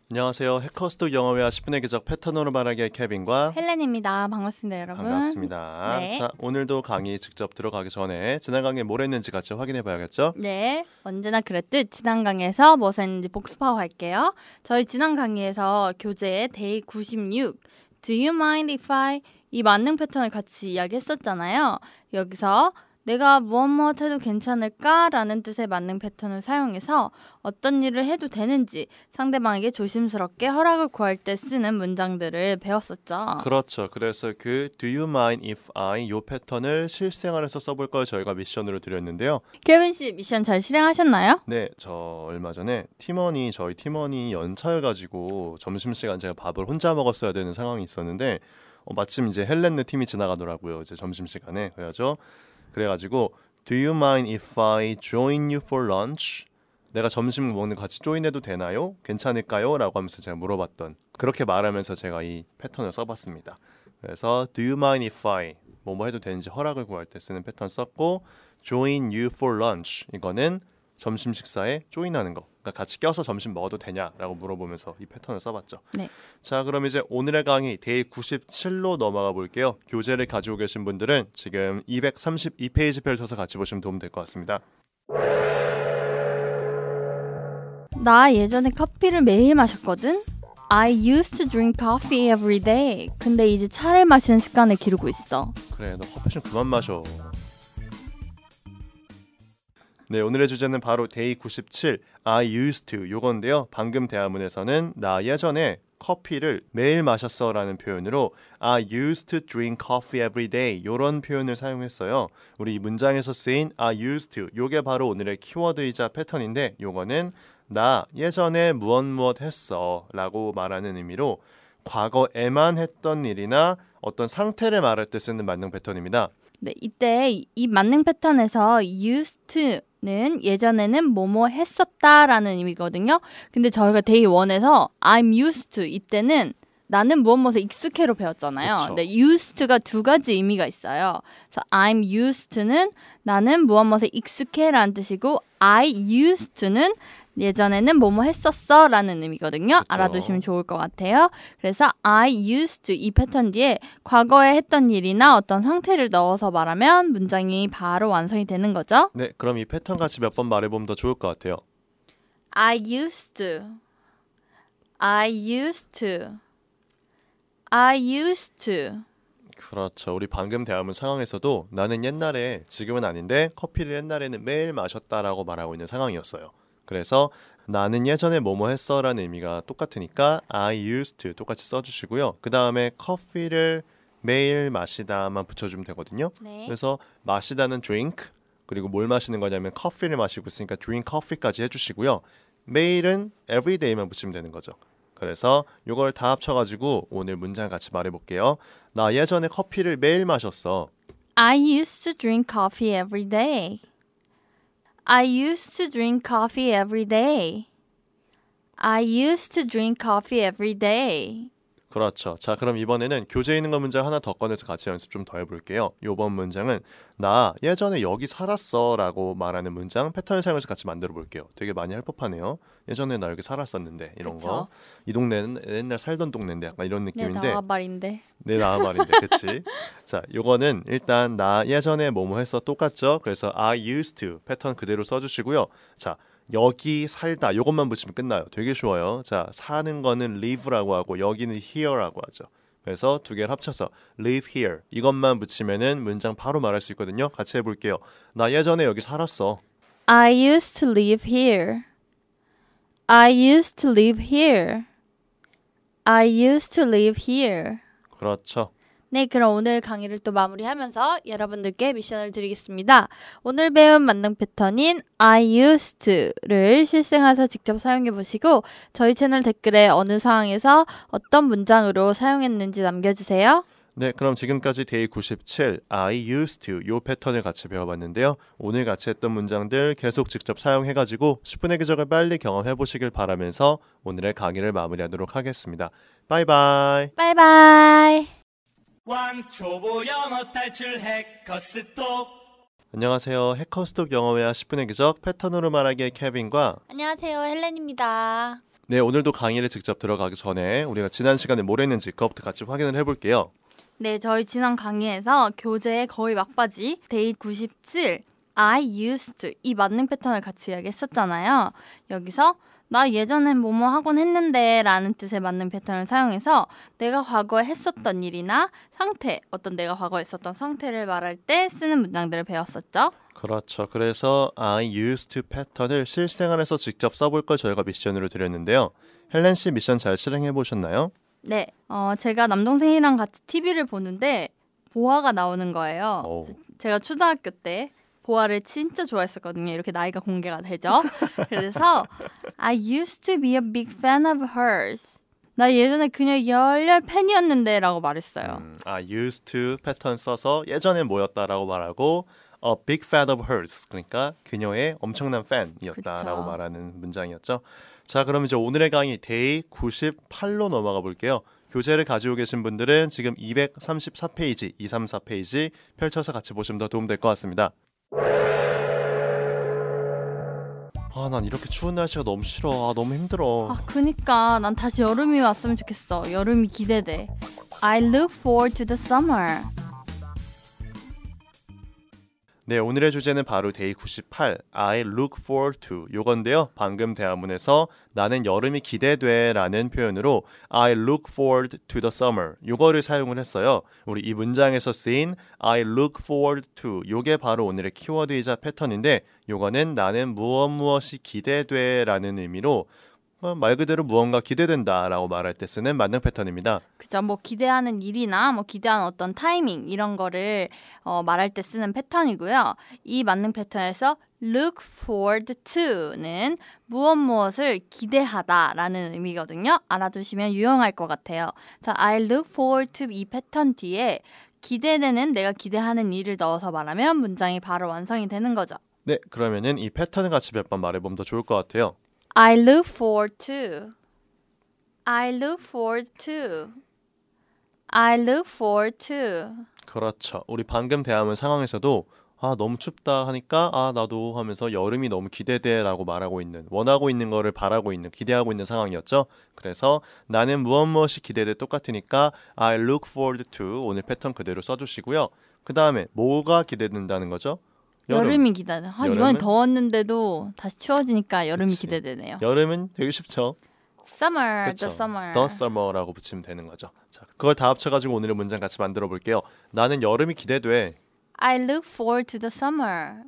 안녕하세요. 해커스톡 영어회 10분의 기적 패턴으로 말하기의 케빈과 헬렌입니다. 반갑습니다, 여러분. 반갑습니다. 네. 자, 오늘도 강의 직접 들어가기 전에 지난 강의 뭘 했는지 같이 확인해 봐야겠죠? 네. 언제나 그랬듯 지난 강의에서 무엇 뭐 했는지 복습하고 갈게요. 저희 지난 강의에서 교재 데이 96 Do you mind if I 이 만능 패턴을 같이 이야기했었잖아요. 여기서 내가 무엇 무엇 해도 괜찮을까라는 뜻에 맞는 패턴을 사용해서 어떤 일을 해도 되는지 상대방에게 조심스럽게 허락을 구할 때 쓰는 문장들을 배웠었죠. 그렇죠. 그래서 그 Do you mind if I 요 패턴을 실생활에서 써볼 걸 저희가 미션으로 드렸는데요. 케빈 씨 미션 잘 실행하셨나요? 네, 저 얼마 전에 팀원이 저희 팀원이 연차를 가지고 점심 시간 제가 밥을 혼자 먹었어야 되는 상황이 있었는데 어, 마침 이제 헬렌네 팀이 지나가더라고요. 이제 점심 시간에 그래서 그래가지고 Do you mind if I join you for lunch? 내가 점심 먹는 같이 조인해도 되나요? 괜찮을까요? 라고 하면서 제가 물어봤던 그렇게 말하면서 제가 이 패턴을 써봤습니다. 그래서 Do you mind if I 뭐 뭐 해도 되는지 허락을 구할 때 쓰는 패턴 썼고 Join you for lunch 이거는 점심 식사에 조인하는 거 그러니까 같이 껴서 점심 먹어도 되냐라고 물어보면서 이 패턴을 써봤죠. 네. 자 그럼 이제 오늘의 강의 데이 97로 넘어가 볼게요. 교재를 가지고 계신 분들은 지금 232페이지 표 쳐서 같이 보시면 도움 될 것 같습니다. 나 예전에 커피를 매일 마셨거든? I used to drink coffee every day. 근데 이제 차를 마시는 습관을 기르고 있어. 그래 너 커피 좀 그만 마셔. 네, 오늘의 주제는 바로 day 97 I used to 요건데요. 방금 대화문에서는 나 예전에 커피를 매일 마셨어라는 표현으로 I used to drink coffee every day 이런 표현을 사용했어요. 우리 이 문장에서 쓰인 I used to 요게 바로 오늘의 키워드이자 패턴인데 요거는 나 예전에 무엇 무엇 했어라고 말하는 의미로 과거에만 했던 일이나 어떤 상태를 말할 때 쓰는 만능 패턴입니다. 네, 이때 이, 만능 패턴에서 used 는 예전에는 뭐뭐 했었다라는 의미거든요. 근데 저희가 데이 원에서 I'm used to 이때는 나는 무엇무엇에 익숙해로 배웠잖아요. 네, used가 두 가지 의미가 있어요. 그래서 I'm used는 나는 무엇무엇에 익숙해라는 뜻이고 I used는 예전에는 뭐뭐 했었어 라는 의미거든요. 그쵸. 알아두시면 좋을 것 같아요. 그래서 I used to 이 패턴 뒤에 과거에 했던 일이나 어떤 상태를 넣어서 말하면 문장이 바로 완성이 되는 거죠. 네, 그럼 이 패턴 같이 몇 번 말해보면 더 좋을 것 같아요. I used to. I used to. I used to. 그렇죠. 우리 방금 대화문 상황에서도 나는 옛날에 지금은 아닌데 커피를 옛날에는 매일 마셨다라고 말하고 있는 상황이었어요. 그래서 나는 예전에 뭐뭐 했어라는 의미가 똑같으니까 I used to 똑같이 써주시고요. 그 다음에 커피를 매일 마시다만 붙여주면 되거든요. 네. 그래서 마시다는 drink 그리고 뭘 마시는 거냐면 커피를 마시고 있으니까 drink coffee까지 해주시고요. 매일은 everyday만 붙이면 되는 거죠. 그래서 이걸 다 합쳐가지고 오늘 문장 같이 말해볼게요. 나 예전에 커피를 매일 마셨어. I used to drink coffee every day. I used to drink coffee every day. I used to drink coffee every day. 그렇죠. 자, 그럼 이번에는 교재에 있는 거 문장 하나 더 꺼내서 같이 연습 좀 더 해볼게요. 요번 문장은 나 예전에 여기 살았어 라고 말하는 문장 패턴을 사용해서 같이 만들어 볼게요. 되게 많이 할 법하네요. 예전에 나 여기 살았었는데 이런 거. 그쵸. 이 동네는 옛날 살던 동네인데 약간 이런 느낌인데. 내 나와 말인데. 내 나와 말인데, 그치? *laughs* 자, 요거는 일단 나 예전에 뭐뭐 했어 똑같죠? 그래서 I used to 패턴 그대로 써주시고요. 자, 여기 살다 이것만 붙이면 끝나요. 되게 쉬워요. 자, 사는 거는 live라고 하고 여기는 here라고 하죠. 그래서 두 개를 합쳐서 live here 이것만 붙이면은 문장 바로 말할 수 있거든요. 같이 해볼게요. 나 예전에 여기 살았어. I used to live here. I used to live here. I used to live here. 그렇죠. 네, 그럼 오늘 강의를 또 마무리하면서 여러분들께 미션을 드리겠습니다. 오늘 배운 만능 패턴인 I used를 실생에서 직접 사용해 보시고 저희 채널 댓글에 어느 상황에서 어떤 문장으로 사용했는지 남겨주세요. 네, 그럼 지금까지 데이 97 I used to 요 패턴을 같이 배워봤는데요. 오늘 같이 했던 문장들 계속 직접 사용해가지고 10분의 기적을 빨리 경험해 보시길 바라면서 오늘의 강의를 마무리하도록 하겠습니다. 바이바이. 바이바이. 왕초보 영어 탈출 해커스톡 안녕하세요. 해커스톡 영어회화 10분의 기적 패턴으로 말하기의 케빈과 안녕하세요. 헬렌입니다. 네, 오늘도 강의를 직접 들어가기 전에 우리가 지난 시간에 뭘 했는지 그것부터 같이 확인을 해볼게요. 네, 저희 지난 강의에서 교재의 거의 막바지 데이 97 I used 이 만능 패턴을 같이 이야기했었잖아요. 여기서 나 예전엔 뭐뭐 하곤 했는데 라는 뜻에 맞는 패턴을 사용해서 내가 과거에 했었던 일이나 상태, 어떤 내가 과거에 있었던 상태를 말할 때 쓰는 문장들을 배웠었죠. 그렇죠. 그래서 I used to 패턴을 실생활에서 직접 써볼 걸 저희가 미션으로 드렸는데요. 헬렌 씨 미션 잘 실행해 보셨나요? 네. 어, 제가 남동생이랑 같이 TV를 보는데 보아가 나오는 거예요. 오. 제가 초등학교 때 보아를 진짜 좋아했었거든요. 이렇게 나이가 공개가 되죠. 그래서 I used to be a big fan of hers. 나 예전에 그녀 열렬 팬이었는데라고 말했어요. 음, 아 used to 패턴 써서 예전에 뭐였다라고 말하고 a big fan of hers 그러니까 그녀의 엄청난 팬이었다라고 말하는 문장이었죠. 자, 그럼 이제 오늘의 강의 데이 98로 넘어가 볼게요. 교재를 가지고 계신 분들은 지금 234페이지, 234페이지 펼쳐서 같이 보시면 더 도움될 것 같습니다. 아, 난 이렇게 추운 날씨가 너무 싫어. 아, 너무 힘들어. 아, 그니까 난 다시 여름이 왔으면 좋겠어. 여름이 기대돼. I look forward to the summer. 네, 오늘의 주제는 바로 데이 98 I look forward to 요건데요. 방금 대화문에서 나는 여름이 기대돼라는 표현으로 I look forward to the summer 요거를 사용을 했어요. 우리 이 문장에서 쓰인 I look forward to 요게 바로 오늘의 키워드이자 패턴인데 요거는 나는 무엇 무엇이 기대돼라는 의미로 어, 말 그대로 무언가 기대된다라고 말할 때 쓰는 만능 패턴입니다. 그죠. 뭐 기대하는 일이나 뭐 기대하는 어떤 타이밍 이런 거를 어, 말할 때 쓰는 패턴이고요. 이 만능 패턴에서 look forward to는 무엇 무엇을 기대하다라는 의미거든요. 알아두시면 유용할 것 같아요. 자, I look forward to 이 패턴 뒤에 기대되는 내가 기대하는 일을 넣어서 말하면 문장이 바로 완성이 되는 거죠. 네, 그러면은 이 패턴을 같이 몇 번 말해보면 더 좋을 것 같아요. I look forward to. I look forward to. I look forward to. 그렇죠. 우리 방금 대화문 상황에서도 아 너무 춥다 하니까 아 나도 하면서 여름이 너무 기대돼라고 말하고 있는 원하고 있는 거를 바라고 있는 기대하고 있는 상황이었죠. 그래서 나는 무엇 무엇이 기대돼 똑같으니까 I look forward to 오늘 패턴 그대로 써주시고요. 그 다음에 뭐가 기대된다는 거죠? 여름. 이 기다려. 아, 이번 더웠는데도 다시 추워지니까 여름이 그치. 기대되네요. 여름은 되게 쉽죠. summer, 그쵸? the summer. the summer라고 붙이면 되는 거죠. 자, 그걸 다 합쳐가지고 오늘의 문장 같이 만들어 볼게요. 나는 여름이 기대돼. I look forward to the summer.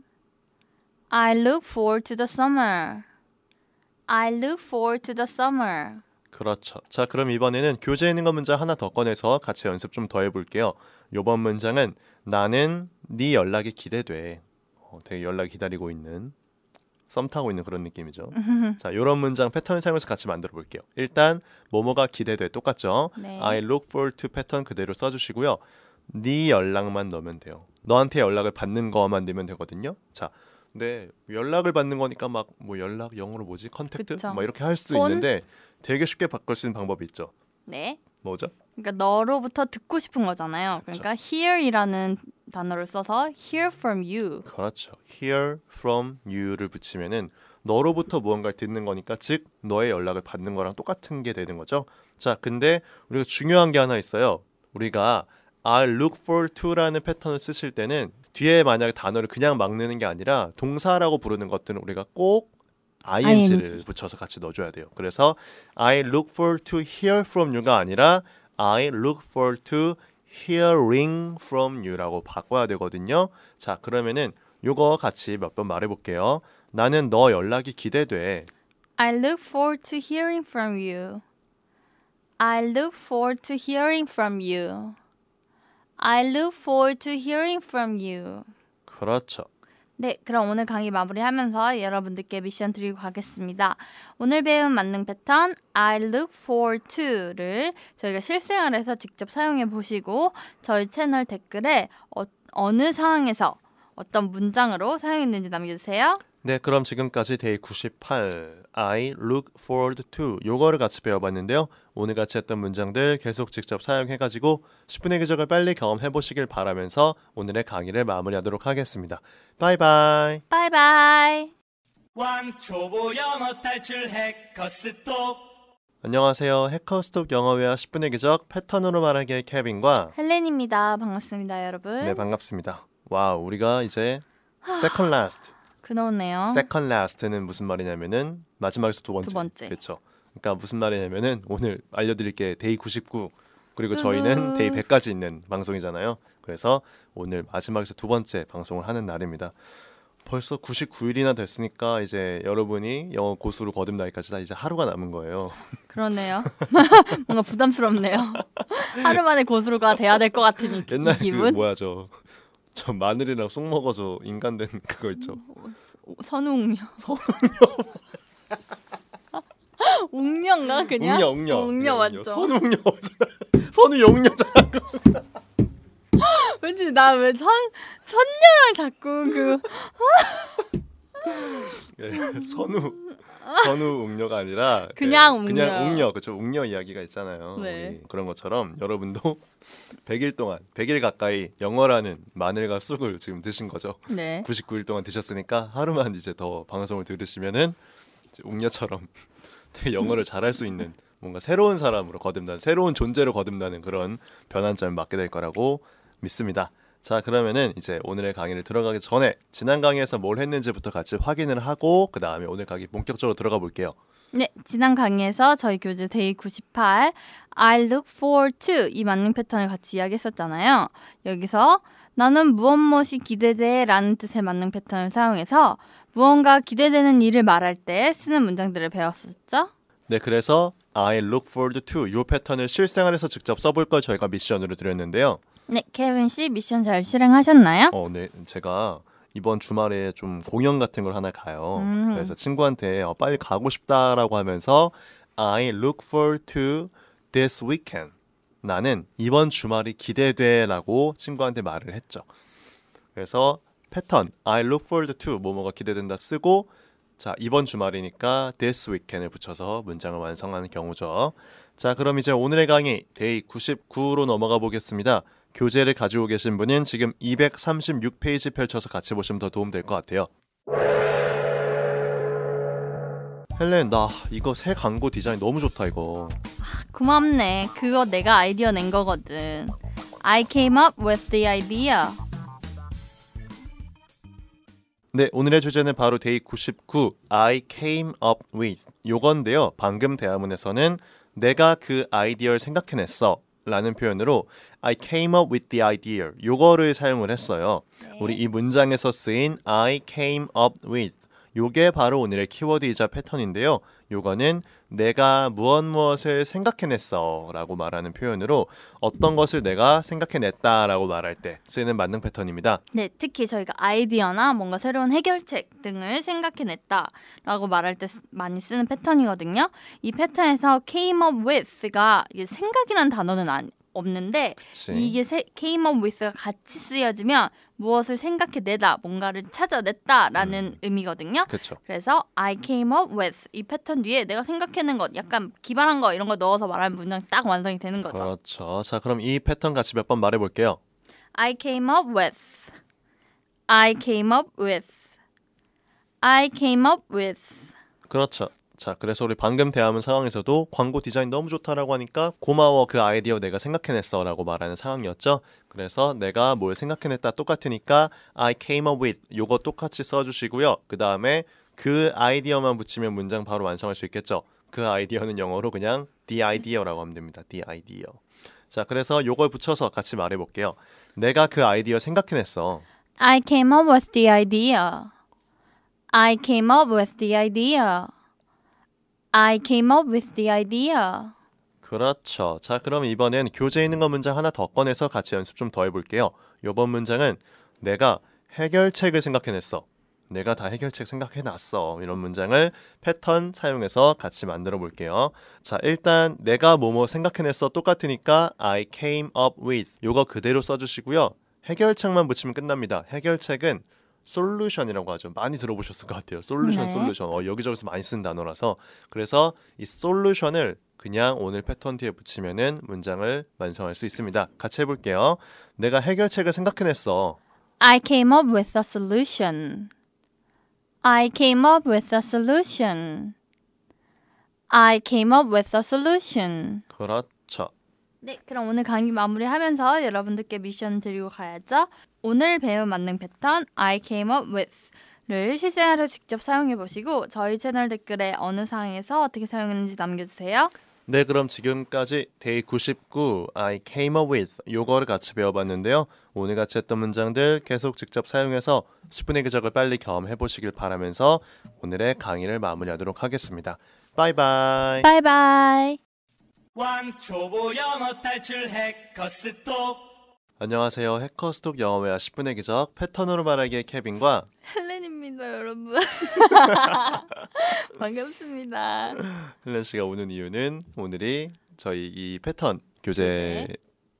I look forward to the summer. I look forward to the summer. 그렇죠. 자, 그럼 이번에는 교재에 있는 거 문장 하나 더 꺼내서 같이 연습 좀 더 해볼게요. 요번 문장은 나는 네 연락이 기대돼. 어, 되게 연락 기다리고 있는 썸 타고 있는 그런 느낌이죠. *laughs* 자, 이런 문장 패턴을 사용서 같이 만들어 볼게요. 일단 뭐뭐가 기대돼 똑같죠. 네. I look forward to 패턴 그대로 써주시고요. 네 연락만 넣으면 돼요. 너한테 연락을 받는 거만 넣으면 되거든요. 자, 근데 연락을 받는 거니까 막 뭐 연락 영어로 뭐지 컨택트 막 이렇게 할 수도 폰? 있는데 되게 쉽게 바꿀 수 있는 방법이 있죠. 네. 뭐죠? 그러니까 너로부터 듣고 싶은 거잖아요. 그렇죠. 그러니까 hear이라는 단어를 써서 hear from you. 그렇죠. hear from you를 붙이면은 너로부터 무언가를 듣는 거니까 즉 너의 연락을 받는 거랑 똑같은 게 되는 거죠. 자, 근데 우리가 중요한 게 하나 있어요. 우리가 I look for to라는 패턴을 쓰실 때는 뒤에 만약에 단어를 그냥 막 내는 게 아니라 동사라고 부르는 것들은 우리가 꼭 ing를 ing. 붙여서 같이 넣어줘야 돼요. 그래서 I look for to hear from you가 아니라 I look for to hearing from you라고 바꿔야 되거든요. 자 그러면은 요거 같이 몇 번 말해볼게요. 나는 너 연락이 기대돼. I look forward to hearing from you. I look forward to hearing from you. I look forward to hearing from you. 그렇죠. 네, 그럼 오늘 강의 마무리하면서 여러분들께 미션 드리고 가겠습니다. 오늘 배운 만능 패턴 I look f o r to를 저희가 실생활에서 직접 사용해 보시고 저희 채널 댓글에 어, 어느 상황에서 어떤 문장으로 사용했는지 남겨주세요. 네, 그럼 지금까지 데이 98 I look forward to 요거를 같이 배워봤는데요. 오늘 같이 했던 문장들 계속 직접 사용해가지고 10분의 기적을 빨리 경험해보시길 바라면서 오늘의 강의를 마무리하도록 하겠습니다. 바이바이. 바이바이. 왕초보 영어 탈출 해커스톡 안녕하세요. 해커스톡 영어회화 10분의 기적 패턴으로 말하기의 케빈과 헬렌입니다. 반갑습니다, 여러분. 네, 반갑습니다. 와우 우리가 이제 세컨 라스트 그러네요. 세컨 라스트는 무슨 말이냐면은 마지막에서 두 번째. 두 번째. 그렇죠. 그러니까 무슨 말이냐면은 오늘 알려드릴 게 데이 99 그리고 저희는 데이 100까지 있는 방송이잖아요. 그래서 오늘 마지막에서 두 번째 방송을 하는 날입니다. 벌써 99일이나 됐으니까 이제 여러분이 영어 고수로 거듭나까지다 이제 하루가 남은 거예요. *laughs* 그러네요. *laughs* 뭔가 부담스럽네요. *laughs* 하루 만에 고수로가 돼야 될 것 같은 이, 옛날 그 기분. 그 뭐야 저저 마늘이랑 쑥 먹어서 인간 된 그거 있죠. 선웅녀. 음, 선웅녀. *laughs* 웅녀인가 그냥? 웅녀 웅녀. 어, 웅녀 맞죠. 선웅녀. *laughs* 선우 용녀잖아. *laughs* 왠지 나 왜 선 선녀랑 자꾸 그 네, 선우 아. 선우 웅녀가 아니라 예, 그냥 네, 웅녀 그냥 음료 그렇죠 웅녀 이야기가 있잖아요 네. 그런 것처럼 여러분도 100일 *laughs* 동안 100일 가까이 영어라는 마늘과 쑥을 지금 드신 거죠 네. 99일 동안 드셨으니까 하루만 이제 더 방송을 들으시면은 음료처럼 *laughs* 영어를 잘할 수 있는 뭔가 새로운 사람으로 거듭나는 새로운 존재로 거듭나는 그런 변환점을 맞게 될 거라고 믿습니다. 자 그러면은 이제 오늘의 강의를 들어가기 전에 지난 강의에서 뭘 했는지부터 같이 확인을 하고 그 다음에 오늘 강의 본격적으로 들어가 볼게요. 네, 지난 강의에서 저희 교재 데이 98 I look forward to 이 만능 패턴을 같이 이야기했었잖아요. 여기서 나는 무엇 무엇이 기대돼 라는 뜻의 만능 패턴을 사용해서 무언가 기대되는 일을 말할 때 쓰는 문장들을 배웠었죠. 네, 그래서 I look forward to 이 패턴을 실생활에서 직접 써볼 걸 저희가 미션으로 드렸는데요. 네, 케빈 씨 미션 잘 실행하셨나요? 어, 네, 제가 이번 주말에 좀 공연 같은 걸 하나 가요. 음. 그래서 친구한테 어, 빨리 가고 싶다라고 하면서 I look forward to this weekend. 나는 이번 주말이 기대돼라고 친구한테 말을 했죠. 그래서 패턴 I look forward to 뭐뭐가 기대된다 쓰고 자 이번 주말이니까 this weekend을 붙여서 문장을 완성하는 경우죠. 자 그럼 이제 오늘의 강의 데이 99로 넘어가 보겠습니다. 교재를 가지고 계신 분은 지금 236페이지 펼쳐서 같이 보시면 더 도움될 것 같아요. 헬렌 나 이거 새 광고 디자인 너무 좋다 이거. 아, 고맙네. 그거 내가 아이디어 낸 거거든. I came up with the idea. 네, 오늘의 주제는 바로 데이 99 I came up with 요건데요. 방금 대화문에서는 내가 그 아이디어를 생각해냈어 라는 표현으로 I came up with the idea. 요거를 사용을 했어요. 네. 우리 이 문장에서 쓰인 I came up with 요게 바로 오늘의 키워드이자 패턴인데요. 요거는 내가 무엇 무엇을 생각해냈어 라고 말하는 표현으로 어떤 것을 내가 생각해냈다 라고 말할 때 쓰는 만능 패턴입니다. 네, 특히 저희가 아이디어나 뭔가 새로운 해결책 등을 생각해냈다 라고 말할 때 많이 쓰는 패턴이거든요. 이 패턴에서 came up with가 생각이란 단어는 안, 없는데 그치. 이게 세, came up with가 같이 쓰여지면 무엇을 생각해내다, 뭔가를 찾아냈다라는 음. 의미거든요. 그쵸. 그래서 I came up with 이 패턴 뒤에 내가 생각해낸 것, 약간 기발한 거 이런 거 넣어서 말하면 문장 딱 완성이 되는 거죠. 그렇죠. 자, 그럼 이 패턴 같이 몇 번 말해 볼게요. I came up with I came up with I came up with 그렇죠. 자, 그래서 우리 방금 대화한 상황에서도 광고 디자인 너무 좋다라고 하니까 고마워 그 아이디어 내가 생각해냈어라고 말하는 상황이었죠. 그래서 내가 뭘 생각해냈다 똑같으니까 I came up with 요거 똑같이 써주시고요. 그 다음에 그 아이디어만 붙이면 문장 바로 완성할 수 있겠죠. 그 아이디어는 영어로 그냥 the idea라고 하면 됩니다. the idea. 자, 그래서 요걸 붙여서 같이 말해 볼게요. 내가 그 아이디어 생각해냈어. I came up with the idea. I came up with the idea. I came up with the idea. 그렇죠. 자, 그럼 이번엔 교재에 있는 거 문장 하나 더 꺼내서 같이 연습 좀 더 해볼게요. 요번 문장은 내가 해결책을 생각해냈어. 내가 다 해결책 생각해놨어. 이런 문장을 패턴 사용해서 같이 만들어 볼게요. 자, 일단 내가 뭐뭐 생각해냈어 똑같으니까 I came up with 요거 그대로 써주시고요. 해결책만 붙이면 끝납니다. 해결책은 솔루션이라고 하죠. 많이 들어보셨을 것 같아요. 솔루션, 네. 솔루션. 어, 여기저기서 많이 쓴 단어라서 그래서 이 솔루션을 그냥 오늘 패턴 뒤에 붙이면은 문장을 완성할 수 있습니다. 같이 해볼게요. 내가 해결책을 생각해냈어. I came up with a solution. I came up with a solution. I came up with a solution. 그렇죠. 네, 그럼 오늘 강의 마무리하면서 여러분들께 미션 드리고 가야죠. 오늘 배운 만능 패턴 I came up with 를 실생활에서 직접 사용해 보시고 저희 채널 댓글에 어느 상황에서 어떻게 사용했는지 남겨주세요. 네, 그럼 지금까지 데이 99 I came up with 요거를 같이 배워봤는데요. 오늘 같이 했던 문장들 계속 직접 사용해서 10분의 기적을 빨리 경험해 보시길 바라면서 오늘의 강의를 마무리하도록 하겠습니다. 바이바이. 바이바이. 왕초보 영어 탈출 해커스톡 안녕하세요. 해커스톡 영어회화 10분의 기적 패턴으로 말하기의 케빈과 헬렌입니다, 여러분. *laughs* 반갑습니다. 헬렌 씨가 오는 이유는 오늘이 저희 이 패턴 교재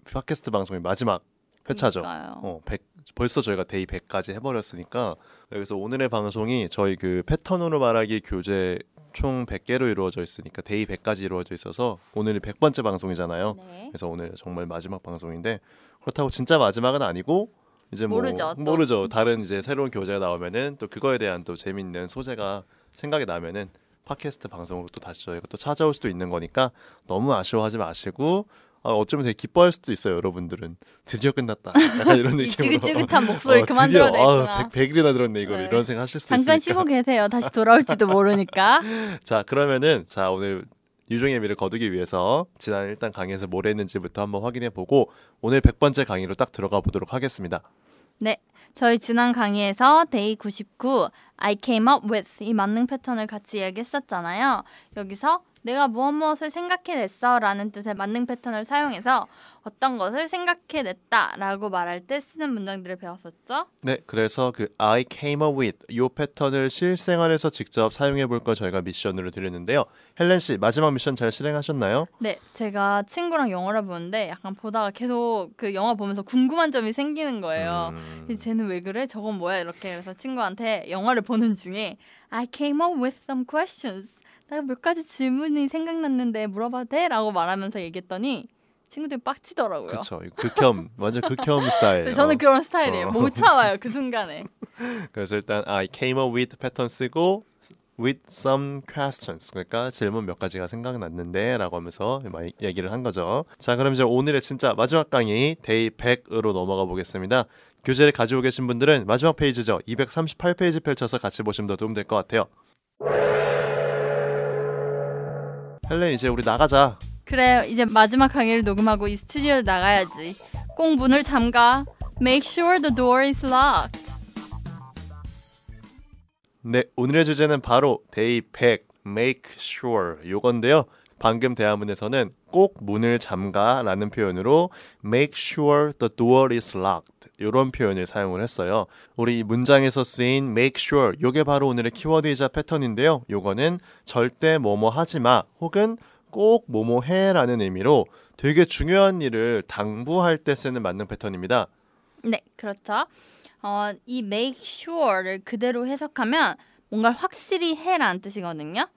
팟캐스트 방송의 마지막 회차죠. 어, 100, 벌써 저희가 데이 100까지 해버렸으니까 그래서 오늘의 방송이 저희 그 패턴으로 말하기 교재 총 100개로 이루어져 있으니까 데이 100까지 이루어져 있어서 오늘이 100번째 방송이잖아요. 네. 그래서 오늘 정말 마지막 방송인데 그렇다고 진짜 마지막은 아니고 이제 뭐 모르죠. 모르죠. 다른 이제 새로운 교재가 나오면은 또 그거에 대한 또 재밌는 소재가 생각이 나면은 팟캐스트 방송으로 또 다시 저희가 또 찾아올 수도 있는 거니까 너무 아쉬워하지 마시고 아, 어쩌면 되게 기뻐할 수도 있어요. 여러분들은 드디어 끝났다. 약간 이런 *laughs* 느낌으로. 지긋지긋한 목소리 *laughs* 어, 그만 들어야 아, 100, 일이나 들었네 이걸 네. 이런 생각하실 수 잠깐 있으니까. 쉬고 계세요. 다시 돌아올지도 모르니까. *laughs* 자 그러면은 자 오늘 유종의 미를 거두기 위해서 지난 일단 강의에서 뭘 했는지부터 한번 확인해 보고 오늘 100번째 강의로 딱 들어가 보도록 하겠습니다. 네. 저희 지난 강의에서 데이 99 I came up with 이 만능 패턴을 같이 이야기했었잖아요. 여기서 내가 무엇 무엇을 생각해냈어 라는 뜻의 만능 패턴을 사용해서 어떤 것을 생각해냈다 라고 말할 때 쓰는 문장들을 배웠었죠. 네, 그래서 그 I came up with 이 패턴을 실생활에서 직접 사용해 볼걸 저희가 미션으로 드렸는데요. 헬렌 씨 마지막 미션 잘 실행하셨나요? 네, 제가 친구랑 영화를 보는데 약간 보다가 계속 그 영화 보면서 궁금한 점이 생기는 거예요. 음... 쟤는 왜 그래? 저건 뭐야? 이렇게 그래서 친구한테 영화를 보는 중에 I came up with some questions 내몇 가지 질문이 생각났는데 물어봐도 돼? 라고 말하면서 얘기했더니 친구들이 빡치더라고요. 그렇죠. 극혐. 완전 극혐 *laughs* 스타일. 저는 어. 그런 스타일이에요. 어. 못 뭐 참아요. 그 순간에. *laughs* 그래서 일단 I 아, came up with 패턴 쓰고 with some questions. 그러니까 질문 몇 가지가 생각났는데 라고 하면서 얘기를 한 거죠. 자, 그럼 이제 오늘의 진짜 마지막 강의 데이 100으로 넘어가 보겠습니다. 교재를 가지고 계신 분들은 마지막 페이지죠. 238페이지 펼쳐서 같이 보시면 더 도움될 것 같아요. 헬렌 이제 우리 나가자. 그래 이제 마지막 강의를 녹음하고 이 스튜디오를 나가야지. 꼭 문을 잠가. Make sure the door is locked. 네 오늘의 주제는 바로 데이 100 Make sure 요건데요. 방금 대화문에서는 꼭 문을 잠가라는 표현으로 make sure the door is locked 이런 표현을 사용을 했어요. 우리 문장에서 쓰인 make sure 요게 바로 오늘의 키워드이자 패턴인데요. 요거는 절대 뭐뭐 하지 마 혹은 꼭 뭐뭐 해라는 의미로 되게 중요한 일을 당부할 때 쓰는 맞는 패턴입니다. 네, 그렇죠. 어, 이 make sure를 그대로 해석하면 뭔가 확실히 해라는 뜻이거든요.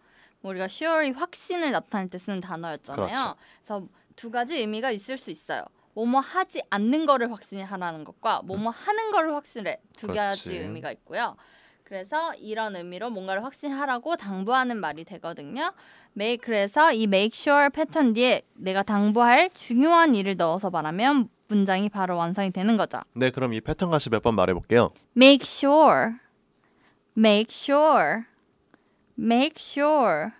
우리가 sure이 확신을 나타낼 때 쓰는 단어였잖아요. 그렇죠. 그래서 두 가지 의미가 있을 수 있어요. 뭐뭐 하지 않는 거를 확신히 하라는 것과 뭐뭐 음. 하는 거를 확신해 두 그렇지. 가지 의미가 있고요. 그래서 이런 의미로 뭔가를 확신하라고 당부하는 말이 되거든요. 메이 그래서 이 make sure 패턴 뒤에 내가 당부할 중요한 일을 넣어서 말하면 문장이 바로 완성이 되는 거죠. 네, 그럼 이 패턴 같이 몇 번 말해 볼게요. make sure make sure make sure.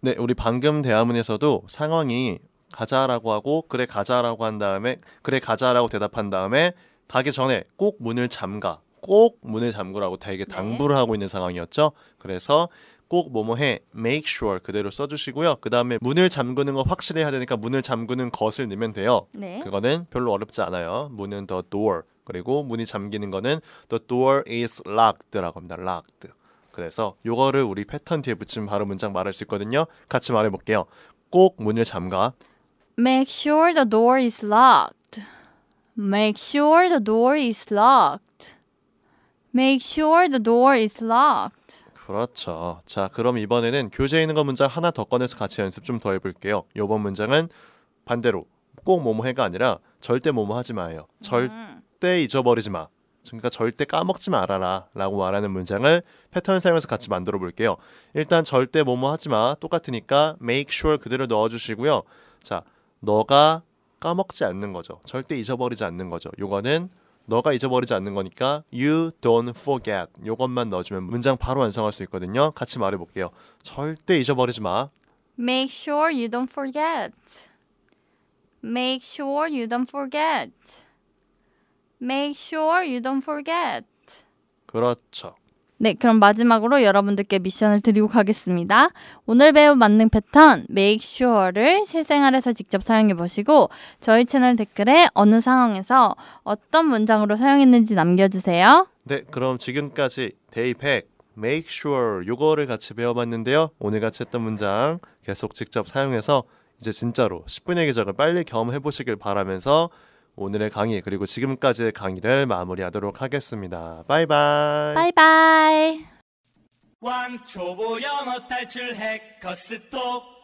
네, 우리 방금 대화문에서도 상황이 가자라고 하고 그래 가자라고 한 다음에 그래 가자라고 대답한 다음에 가기 전에 꼭 문을 잠가 꼭 문을 잠그라고 되게 네. 당부를 네. 하고 있는 상황이었죠. 그래서 꼭 뭐뭐 해 make sure 그대로 써주시고요. 그 다음에 문을 잠그는 거 확실히 해야 되니까 문을 잠그는 것을 넣으면 돼요. 네. 그거는 별로 어렵지 않아요. 문은 the door 그리고 문이 잠기는 거는 the door is locked라고 합니다. locked. 그래서 요거를 우리 패턴 뒤에 붙이면 바로 문장 말할 수 있거든요. 같이 말해 볼게요. 꼭 문을 잠가. Make sure the door is locked. Make sure the door is locked. Make sure the door is locked. 그렇죠. 자, 그럼 이번에는 교재에 있는 거 문장 하나 더 꺼내서 같이 연습 좀 더 해볼게요. 요번 문장은 반대로 꼭 뭐뭐 해가 아니라 절대 뭐뭐 하지 마요 절대 잊어버리지 마. 그러니까 절대 까먹지 말아라 라고 말하는 문장을 패턴을 사용해서 같이 만들어 볼게요. 일단 절대 뭐뭐 하지 마 똑같으니까 make sure 그대로 넣어주시고요. 자, 너가 까먹지 않는 거죠. 절대 잊어버리지 않는 거죠. 요거는 너가 잊어버리지 않는 거니까 you don't forget 요것만 넣어주면 문장 바로 완성할 수 있거든요. 같이 말해볼게요. 절대 잊어버리지 마. Make sure you don't forget. Make sure you don't forget. Make sure you don't forget. 그렇죠. 네, 그럼 마지막으로 여러분들께 미션을 드리고 가겠습니다. 오늘 배운 만능 패턴 make sure를 실생활에서 직접 사용해 보시고 저희 채널 댓글에 어느 상황에서 어떤 문장으로 사용했는지 남겨주세요. 네, 그럼 지금까지 데이팩 make sure 요거를 같이 배워봤는데요. 오늘 같이 했던 문장 계속 직접 사용해서 이제 진짜로 10분의 기적을 빨리 경험해 보시길 바라면서 오늘의 강의 그리고 지금까지의 강의를 마무리하도록 하겠습니다. 바이바이. 바이바이. 왕초보 영어 탈출 해커스톡